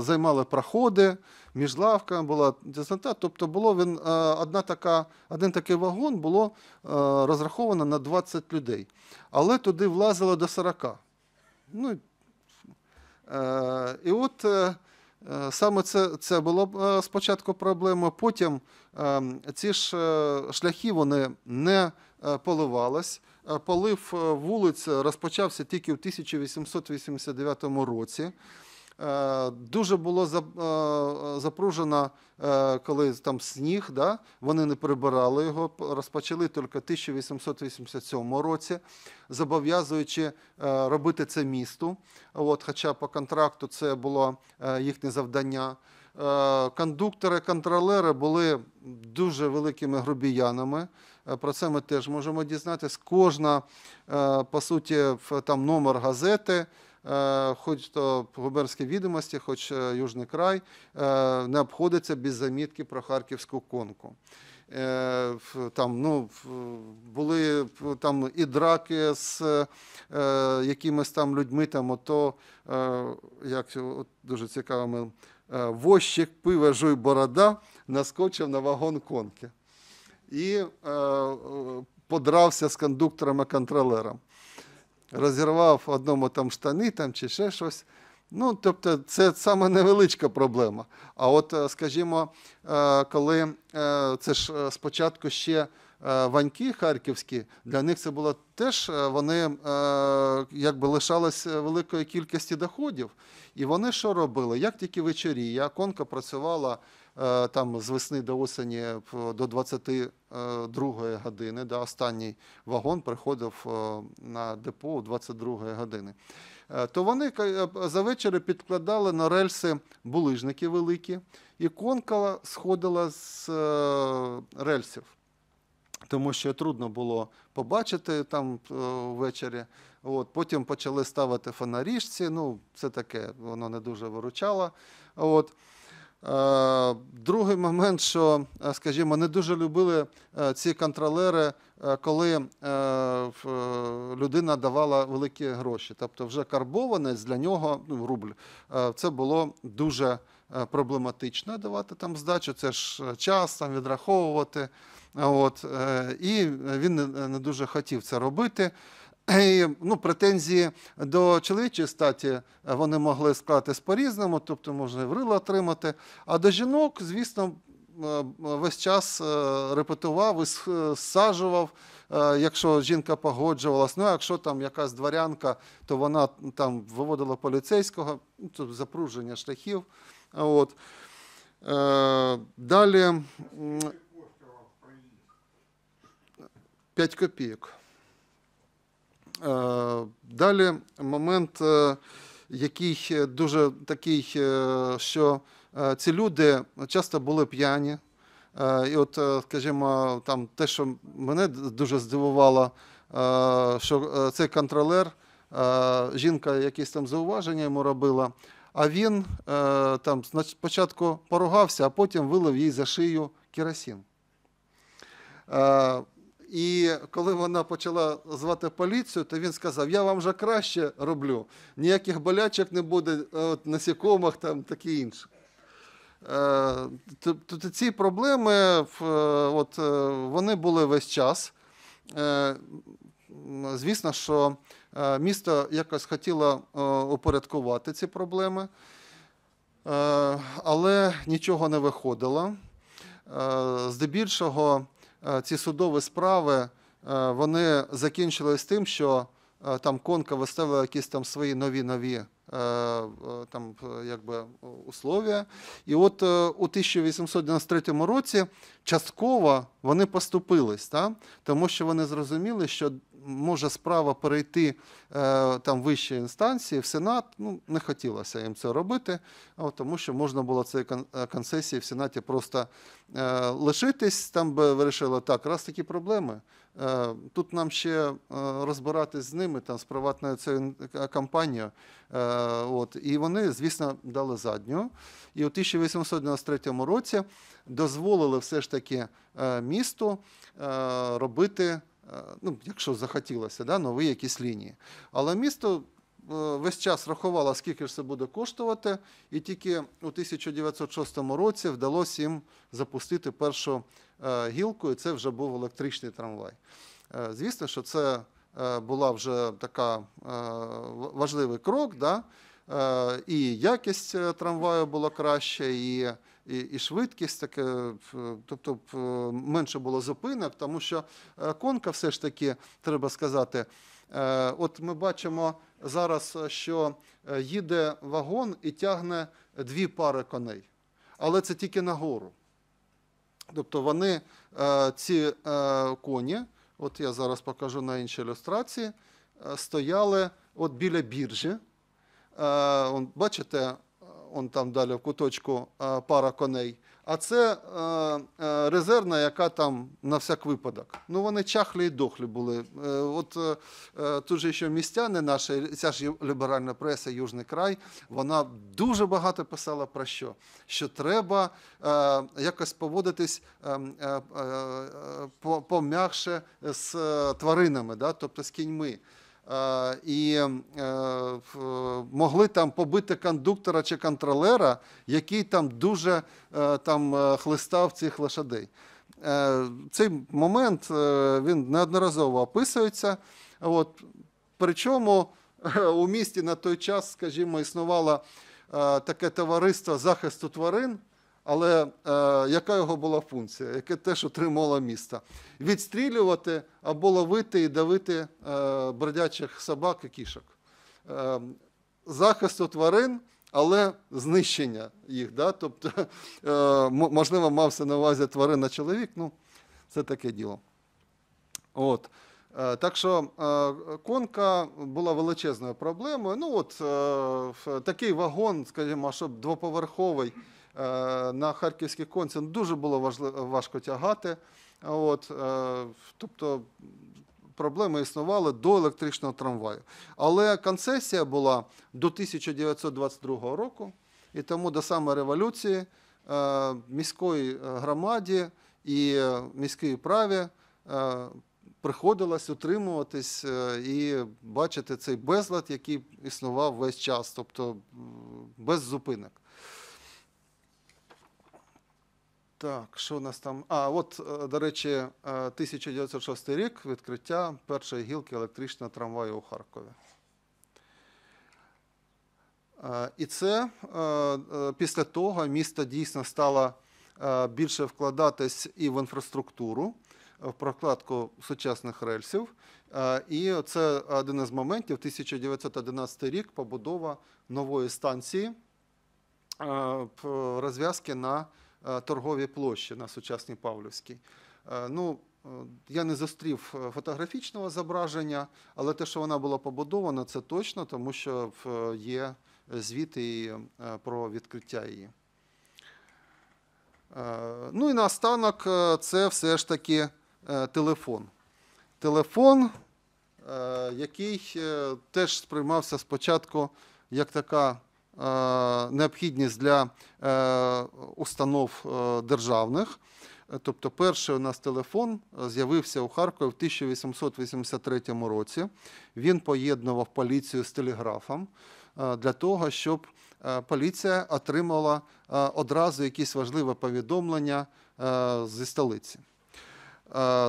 займали проходи, між лавками була десанта. Тобто було він, одна така, один такий вагон було розраховано на 20 людей. Але туди влазило до 40. Ну, Е, і от е, е, саме це це було спочатку проблема. Потім ці ж шляхи вони не поливались. Полив вулиць розпочався тільки в 1889 році. Е, дуже було е, запружено, е, коли там сніг, да? вони не прибирали його, розпочали тільки в 1887 році, зобов'язуючи робити це місту. От, Хоча по контракту це було їхнє завдання. Кондуктори, контролери були дуже великими грубіянами. Про це ми теж можемо дізнатися. Кожна по суті, там номер газети. Е, хоч то губернські відомості, хоч е, Южний край, е, не обходиться без замітки про харківську конку. Там ну, були там і драки з якимись там людьми, там ото, як дуже цікаво, е, вощик пива жуй борода наскочив на вагон конки і подрався з кондуктором і контролером розірвав одному там штани там, чи ще щось. Ну, Тобто це саме невеличка проблема. А от, е, скажімо, е, коли е, це ж спочатку ще ваньки харківські, для них це було теж, вони якби лишалися великої кількості доходів. І вони що робили? Як тільки вечорі, я конка працювала Е, там з весни до осені е, до 22 е, години. Да, Останній вагон приходив на депо о 22 години. То вони за вечір підкладали на рельси булижники великі, і конкала сходила з рельсів. Тому що трудно було побачити там ввечері. От, Потім почали ставити фонарішці, ну це таке, воно не дуже виручало. От. Е, другий момент, що, е, скажімо, не дуже любили е, ці контролери, коли людина давала великі гроші. Тобто, вже карбованець для нього ну, рубль. Це було дуже проблематично давати там здачу. Це ж час там відраховувати. От, І він не дуже хотів це робити ну, Претензії до чоловічої статі е, вони могли складатись по-різному, тобто можна і врила отримати. А до жінок, звісно, е, весь час е, репетував і саджував. Якщо жінка погоджувалась, ну якщо там якась дворянка, то вона там виводила поліцейського, тобто запруження шляхів. От. Далі п'ять копійок. Е, далі момент, е, який дуже такий, е, що ці люди часто були п'яні. І от, скажімо, там те, що мене дуже здивувало, що цей контролер, жінка якісь там зауваження йому робила. А він там спочатку поругався, а потім вилив їй за шию керосин. І коли вона почала звати поліцію, то він сказав: Я вам вже краще роблю, ніяких болячок не буде, от, насікомих там таке інше. Е, тобто ці проблеми е, от, е, вони були весь час. Звісно, що місто якось хотіло упорядкувати ці проблеми, але нічого не виходило. Здебільшого Е, ці судові справи е, вони закінчились тим, що е, там Конка виставила якісь там свої нові нові. Е, е, там, е, якби, условия. І от у 1893 році частково вони поступились, та? тому що вони зрозуміли, що може справа перейти там вищі інстанції в Сенат. Ну, Не хотілося їм це робити, тому що можна було цієї концесії в Сенаті просто лишитись, там би вирішили так, раз такі проблеми. Е, тут нам ще е, розбиратись з ними там з приватною цією компанією. Е, от і вони, звісно, дали задню. І у 1893 році дозволили все ж таки місту робити, ну якщо захотілося, да, нові якісь лінії. Але місто. Весь час рахувало, скільки ж це буде коштувати, і тільки у 1906 році вдалося їм запустити першу Е, гілкою, це вже був електричний трамвай. Е, звісно, що це е, була вже така важливий крок. Да? І якість трамваю була краща, і і, і швидкість таке, тобто менше було зупинок, тому що конка, все ж таки, треба сказати. От ми бачимо зараз, що їде вагон і тягне дві пари коней, але це тільки нагору. Тобто вони е, ці е, коні, от я зараз покажу на іншій ілюстрації, е, стояли от біля біржі. Бачите, он там далі в куточку пара коней а це е, е, резервна, яка там на всяк випадок. Ну вони чахлі і дохлі були. Е, от е, тут же ще містяни наші, ця ж ліберальна преса, Южний край, вона дуже багато писала про що? Що треба якось поводитись ем, е, пом'якше з тваринами, тобто з кіньми. Е, і е, могли там побити кондуктора чи контролера, який там дуже е, там хлистав цих лошадей. Цей момент він неодноразово описується. От. Причому у місті на той час, скажімо, існувало таке товариство захисту тварин. Але е, яка його була функція? Яке теж отримало місто? Відстрілювати або ловити і давити е, бродячих собак і кішок. Е, захисту тварин, але знищення їх. Да? Тобто, е, можливо, мався на увазі тварина чоловік, ну це таке діло. От. Е, так що е, конка була величезною проблемою. Ну от е, Такий вагон, скажімо, щоб двоповерховий. Е, на харківських концях дуже було важко тягати. От, е, Тобто проблеми існували до електричного трамваю. Але концесія була до 1922 року, і тому до самої революції е, міської громаді і міській праві. Приходилось утримуватись і бачити цей безлад, який існував весь час, тобто без зупинок. Так, що у нас там? А, от, е, до речі, 1906 е, рік відкриття першої гілки електричного трамваю у Харкові. Е, і це після того місто дійсно стало більше вкладатись і в інфраструктуру, в прокладку сучасних рельсів. І це один із моментів 1911 рік побудова нової станції розв'язки на Е, торгові площі на сучасній Павлівській. Е, ну, е, я не зустрів фотографічного зображення, але те, що вона була побудована, це точно, тому що є звіти про відкриття її. Ну і наостанок це все ж таки телефон. Телефон, який теж сприймався спочатку як така Е, необхідність для е, установ е, державних. Тобто, перший у нас телефон з'явився у Харкові в 1883 році. Він поєднував поліцію з телеграфом для того, щоб поліція отримала одразу якісь важливі повідомлення зі столиці.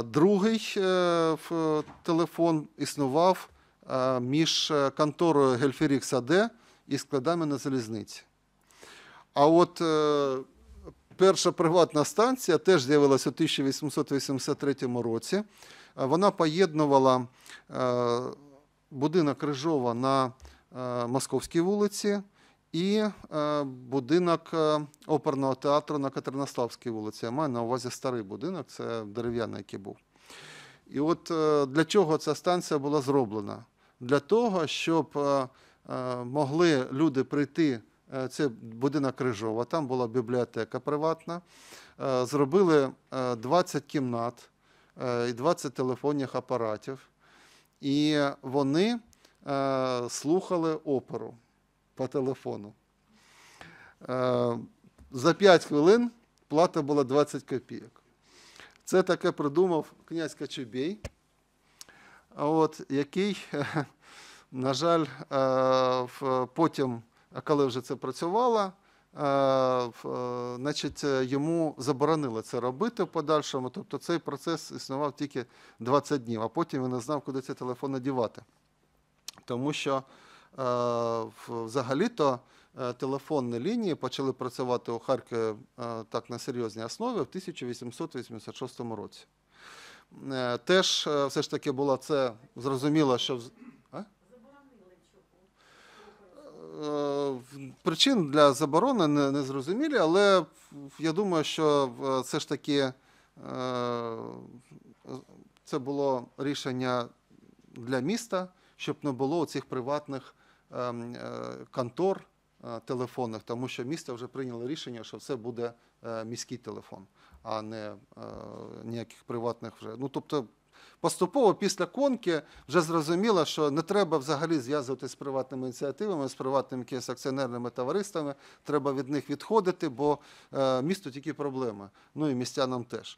Другий телефон існував між конторою Гельфірікс АД і складами на залізниці. А от е, перша приватна станція теж з'явилася у 1883 році. Е, вона поєднувала е, будинок Рижова на е, Московській вулиці і е, будинок е, оперного театру на Катеринославській вулиці. Я маю на увазі старий будинок, це дерев'яний, який був. І от е, для чого ця станція була зроблена? Для того, щоб Е, могли люди прийти. Е, це будинок Крижова, там була бібліотека приватна. Е, зробили 20 кімнат і 20 телефонних апаратів. І вони слухали оперу по телефону. За 5 хвилин плата була 20 копійок. Це таке придумав князь Кочубей, от, який На жаль, е, потім, е, коли вже це працювало, е, значить, йому заборонили це робити в подальшому. Тобто цей процес існував тільки 20 днів, а потім він не знав, куди цей телефон надівати. Тому що взагалі-то телефонні лінії почали працювати у Харкові так на серйозній основі в 1886 році. Теж все ж таки було це зрозуміло, що Е, причин для заборони не, не зрозумілі, але я думаю, що е, все ж таки е, це було рішення для міста, щоб не було цих приватних ем, контор телефонних, тому що місто вже прийняло рішення, що це буде міський телефон, а не ніяких приватних вже. Ну тобто поступово після конки вже зрозуміло, що не треба взагалі зв'язуватися з приватними ініціативами, з приватними якісь акціонерними товариствами. Треба від них відходити, бо е, місту тільки проблеми. Ну і містянам теж.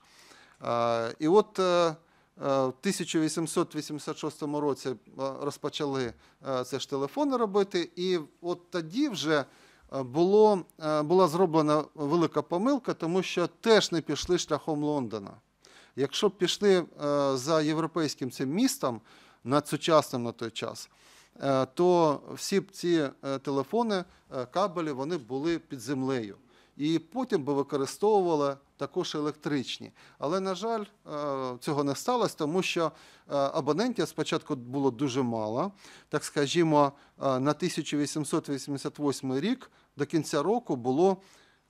Е, і от е, в 1886 році розпочали це ж телефони робити, і от тоді вже було, була зроблена велика помилка, тому що теж не пішли шляхом Лондона. Якщо б пішли е, за європейським цим містом надсучасним на той час, е, то всі б ці е, телефони, кабелі вони були під землею. І потім би використовували також електричні. Але, на жаль, цього не сталося, тому що абонентів спочатку було дуже мало. Так скажімо, на 1888 рік до кінця року було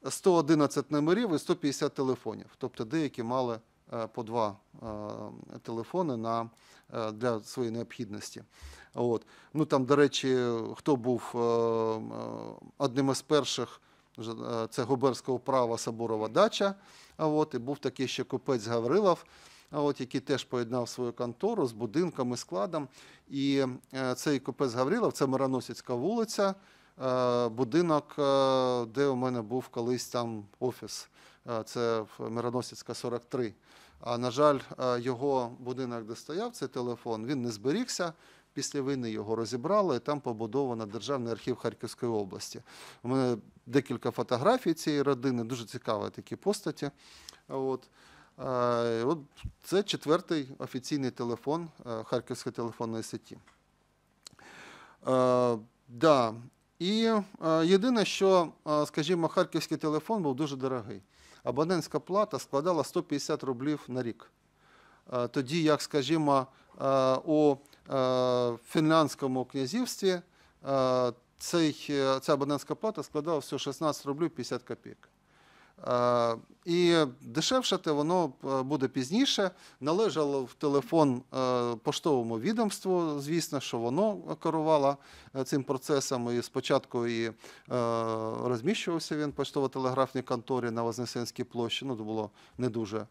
111 номерів і 150 телефонів, тобто деякі мали. Е, по два е, телефони на, е, для своєї необхідності. От. Ну Там, до речі, хто був одним із перших, це губерського права соборова дача. От, І був такий ще купець Гаврилов, от, який теж поєднав свою контору з будинком і складом. І цей купець Гаврилов це Мироносіцька вулиця. Будинок, де у мене був колись там офіс, це Мироносіцька, 43. А на жаль, е, його будинок, де стояв цей телефон, він не зберігся. Після війни його розібрали. і Там побудовано державний архів Харківської області. У мене декілька фотографій цієї родини, дуже цікаві такі постаті. От. Е, от Це четвертий офіційний телефон е, Харківської телефонної сеті. Е, да. І єдине, що, скажімо, харківський телефон був дуже дорогий абонентська плата складала 150 рублів на рік. Е, тоді, як, скажімо, е, у е, Фінляндському князівстві ця абонентська плата складала всього 16 рублів 50 копійок. Е, і дешевшати воно е, буде пізніше. Належало в телефон е, поштовому відомству. Звісно, що воно керувало цим процесом. І спочатку і розміщувався він поштово-телеграфній конторі на Вознесенській площі. Ну, це було не дуже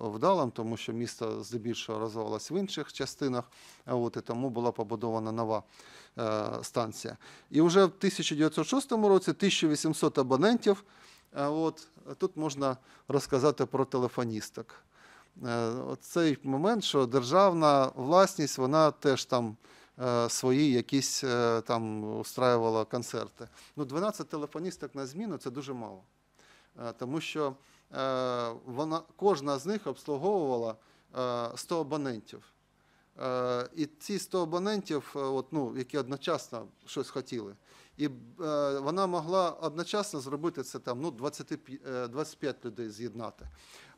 вдалим, тому що місто здебільшого розвивалося в інших частинах. От і тому була побудована нова станція. І вже в 1906 році 1800 абонентів. От Тут можна розказати про телефоністок. Е, цей момент, що державна власність, вона теж там е, свої якісь е, там устраювала концерти. Ну, 12 телефоністок на зміну це дуже мало. Тому що вона, кожна з них обслуговувала 100 абонентів. І ці 100 абонентів, от, ну, які одночасно щось хотіли, і е, вона могла одночасно зробити це там ну, 25, 25 е, людей з'єднати.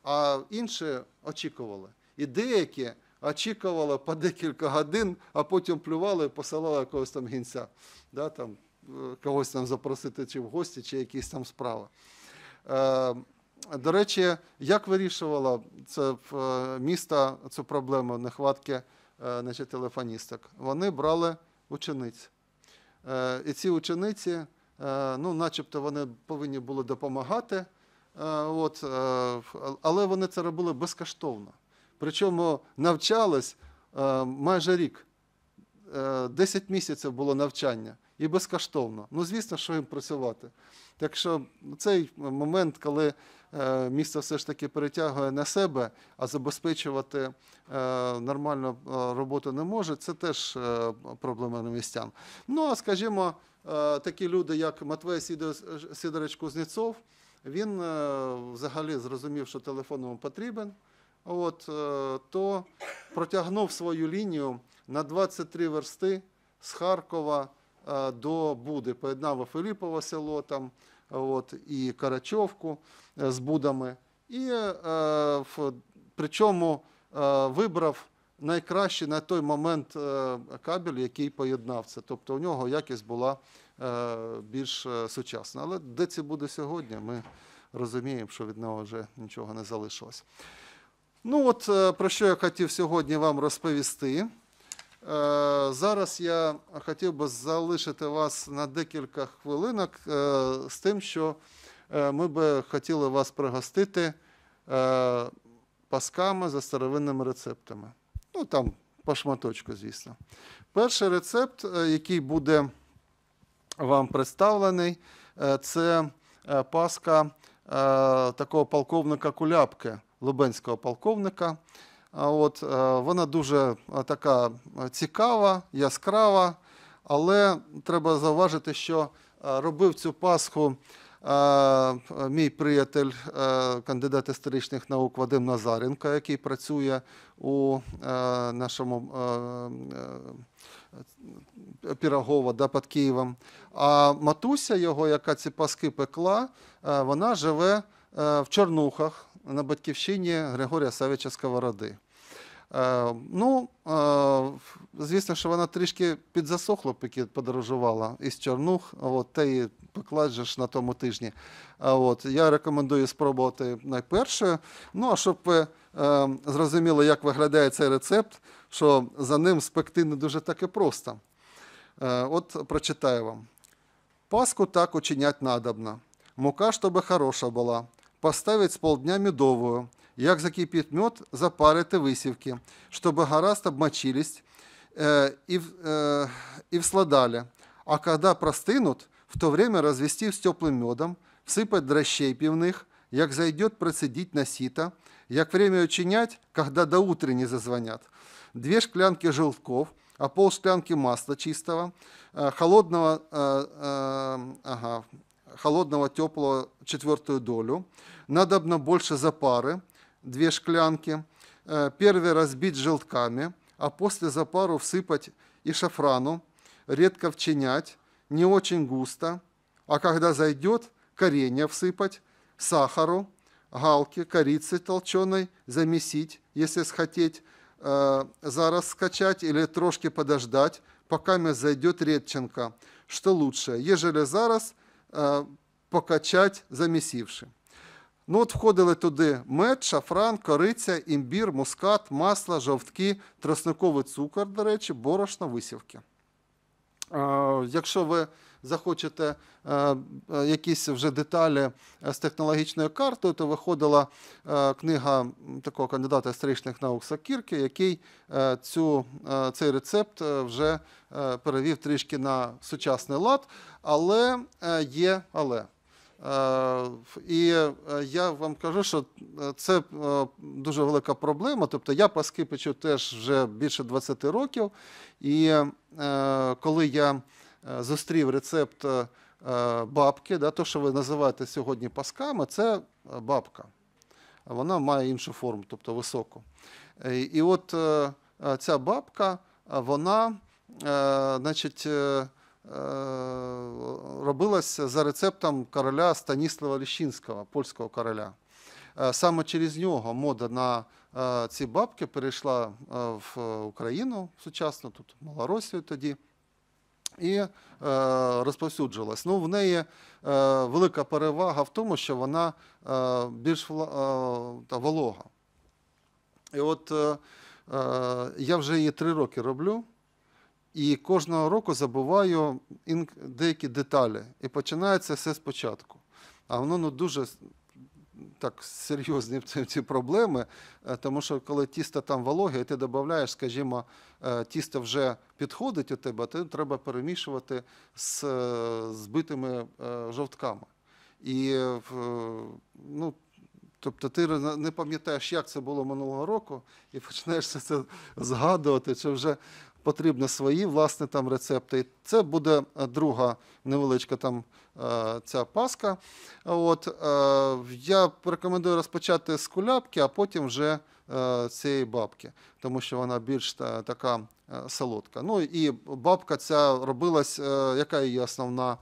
А інші очікували. І деякі очікували по декілька годин, а потім плювали і посилали якогось там гінця, да, там, е, когось там запросити чи в гості, чи якісь там справи. До речі, як вирішувало це місто цю проблему нехватки значить, телефоністок? Вони брали учениць. Е, і ці учениці, е, ну, начебто, вони повинні були допомагати, е, от, але вони це робили безкоштовно. Причому навчались майже рік, 10 місяців було навчання і безкоштовно. Ну, звісно, що їм працювати. Так що цей момент, коли Е, місто все ж таки перетягує на себе, а забезпечувати е, нормальну е, роботу не може. Це теж проблема на містян. Ну а скажімо, такі люди, як Матвей Сидорович Кузнєцов, він взагалі зрозумів, що телефон йому потрібен. От то протягнув свою лінію на 23 версти з Харкова до Буди, поєднав Филіппове село там от, і Карачовку з э, Будами. І э, е, причому е, э, вибрав найкращий на той момент е, кабель, який поєднав це. Тобто у нього якість була е, більш е, сучасна. Але де це буде сьогодні, ми розуміємо, що від нього вже нічого не залишилось. Ну, от е, про що я хотів сьогодні вам розповісти. Е, зараз я хотів би залишити вас на декілька хвилинок е, з тим, що е, ми би хотіли вас пригостити пасками за старовинними рецептами. Ну там по шматочку, звісно. Перший рецепт, який буде вам представлений, це паска такого полковника Куляпки, Лубенського полковника, От, е, Вона дуже е, така е, цікава, яскрава, але треба зауважити, що робив цю Пасху мій приятель, кандидат історичних наук Вадим Назаренко, який працює у нашому Пірогова да, під Києвом. А матуся його, яка ці паски пекла, вона живе. Е, в Чорнухах на батьківщині Григорія Савича Сковороди. Е, ну, е, звісно, що вона трішки підзасохла, поки подорожувала із Чорнух, от, та її ж на тому тижні. От, Я рекомендую спробувати найперше. Ну, а щоб ви зрозуміли, як виглядає цей рецепт, що за ним спекти не дуже так і просто. От прочитаю вам. Паску так учинять надобно. Мука, щоб хороша була. поставить с полдня медовую, як закипит мед, и высевки, чтобы гаразд обмочились э, и, э, и всладали. А когда простынут, в то время развести с теплым медом, всыпать дрощей пивных, як зайдет процедить на сито, як время учинять, когда до утра не зазвонят. Две шклянки желтков, а пол шклянки масла чистого, э, холодного, э, э, ага, холодного, теплого четвертую долю. Надобно больше запары, две шклянки. Э, первый разбить желтками, а после запару всыпать и шафрану, редко вчинять, не очень густо, а когда зайдет, коренья всыпать, сахару, галки, корицы толченой замесить, если схотеть, э, зараз скачать или трошки подождать, пока мяс зайдет редченко. Что лучше, ежели зараз – Е, покачать, замісівши. Ну от Входили туди мед, шафран, кориця, імбір, мускат, масло, жовтки, тросниковий цукор, до речі, борошно, висівки. Якщо ви захочете е, е, якісь вже деталі е, з технологічною картою, то виходила книга такого кандидата історичних наук Сакірки, який цю, цей рецепт вже перевів трішки на сучасний лад, але є але. І я вам кажу, що це дуже велика проблема. Тобто я паски печу теж вже більше 20 років, і коли я Е, зустрів рецепт е, е, бабки, да, то, що ви називаєте сьогодні пасками, це бабка. Вона має іншу форму, тобто високу. І от ця бабка, вона значить, робилася за рецептом короля Станіслава Ліщинського, польського короля. Саме через нього мода на ці бабки перейшла в Україну сучасну, тут Малоросію тоді і е, розповсюджувалась. Ну, в неї е, велика перевага в тому, що вона е, більш волога. І от я вже її три роки роблю. І кожного року забуваю деякі деталі. І починається все спочатку. А воно ну, дуже так серйозні ці проблеми, тому що коли тісто там вологе, і ти додаєш, скажімо, Е, тісто вже підходить у тебе, то треба перемішувати з е, збитими е, жовтками. І ну, Тобто ти не пам'ятаєш, як це було минулого року, і починаєш це згадувати, чи вже потрібні свої власні там рецепти. Це буде друга невеличка там ця паска. От, Я рекомендую розпочати з куляпки, а потім вже Е, цієї бабки, тому що вона більш така е, солодка. Ну і бабка ця робилась, е, яка її основна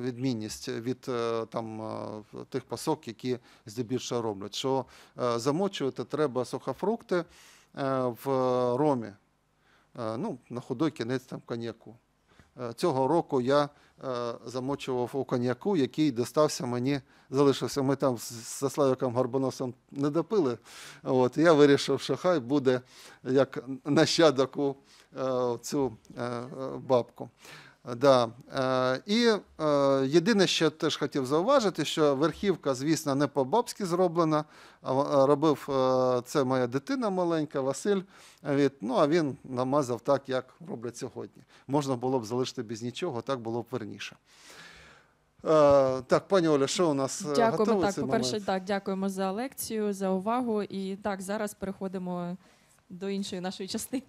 відмінність від там, тих пасок, які здебільшого роблять. Що замочувати треба сухофрукти в ромі, ну, на худой кінець там коньяку. Цього року я Е, замочував у коньяку, який достався мені, залишився. Ми там з славиком Горбоносом не допили. От, Я вирішив, що хай буде як нащадок у е, цю е, бабку. Да. Е, і е, єдине, що я теж хотів зауважити, що верхівка, звісно, не по-бабськи зроблена. А е, Робив це моя дитина маленька, Василь. ну а він намазав так, як роблять сьогодні. Можна було б залишити без нічого, так було б верніше. Так, пані Оля, що у нас дякуємо. так, по-перше, так, дякуємо за лекцію, за увагу. І так, зараз переходимо до іншої нашої частини.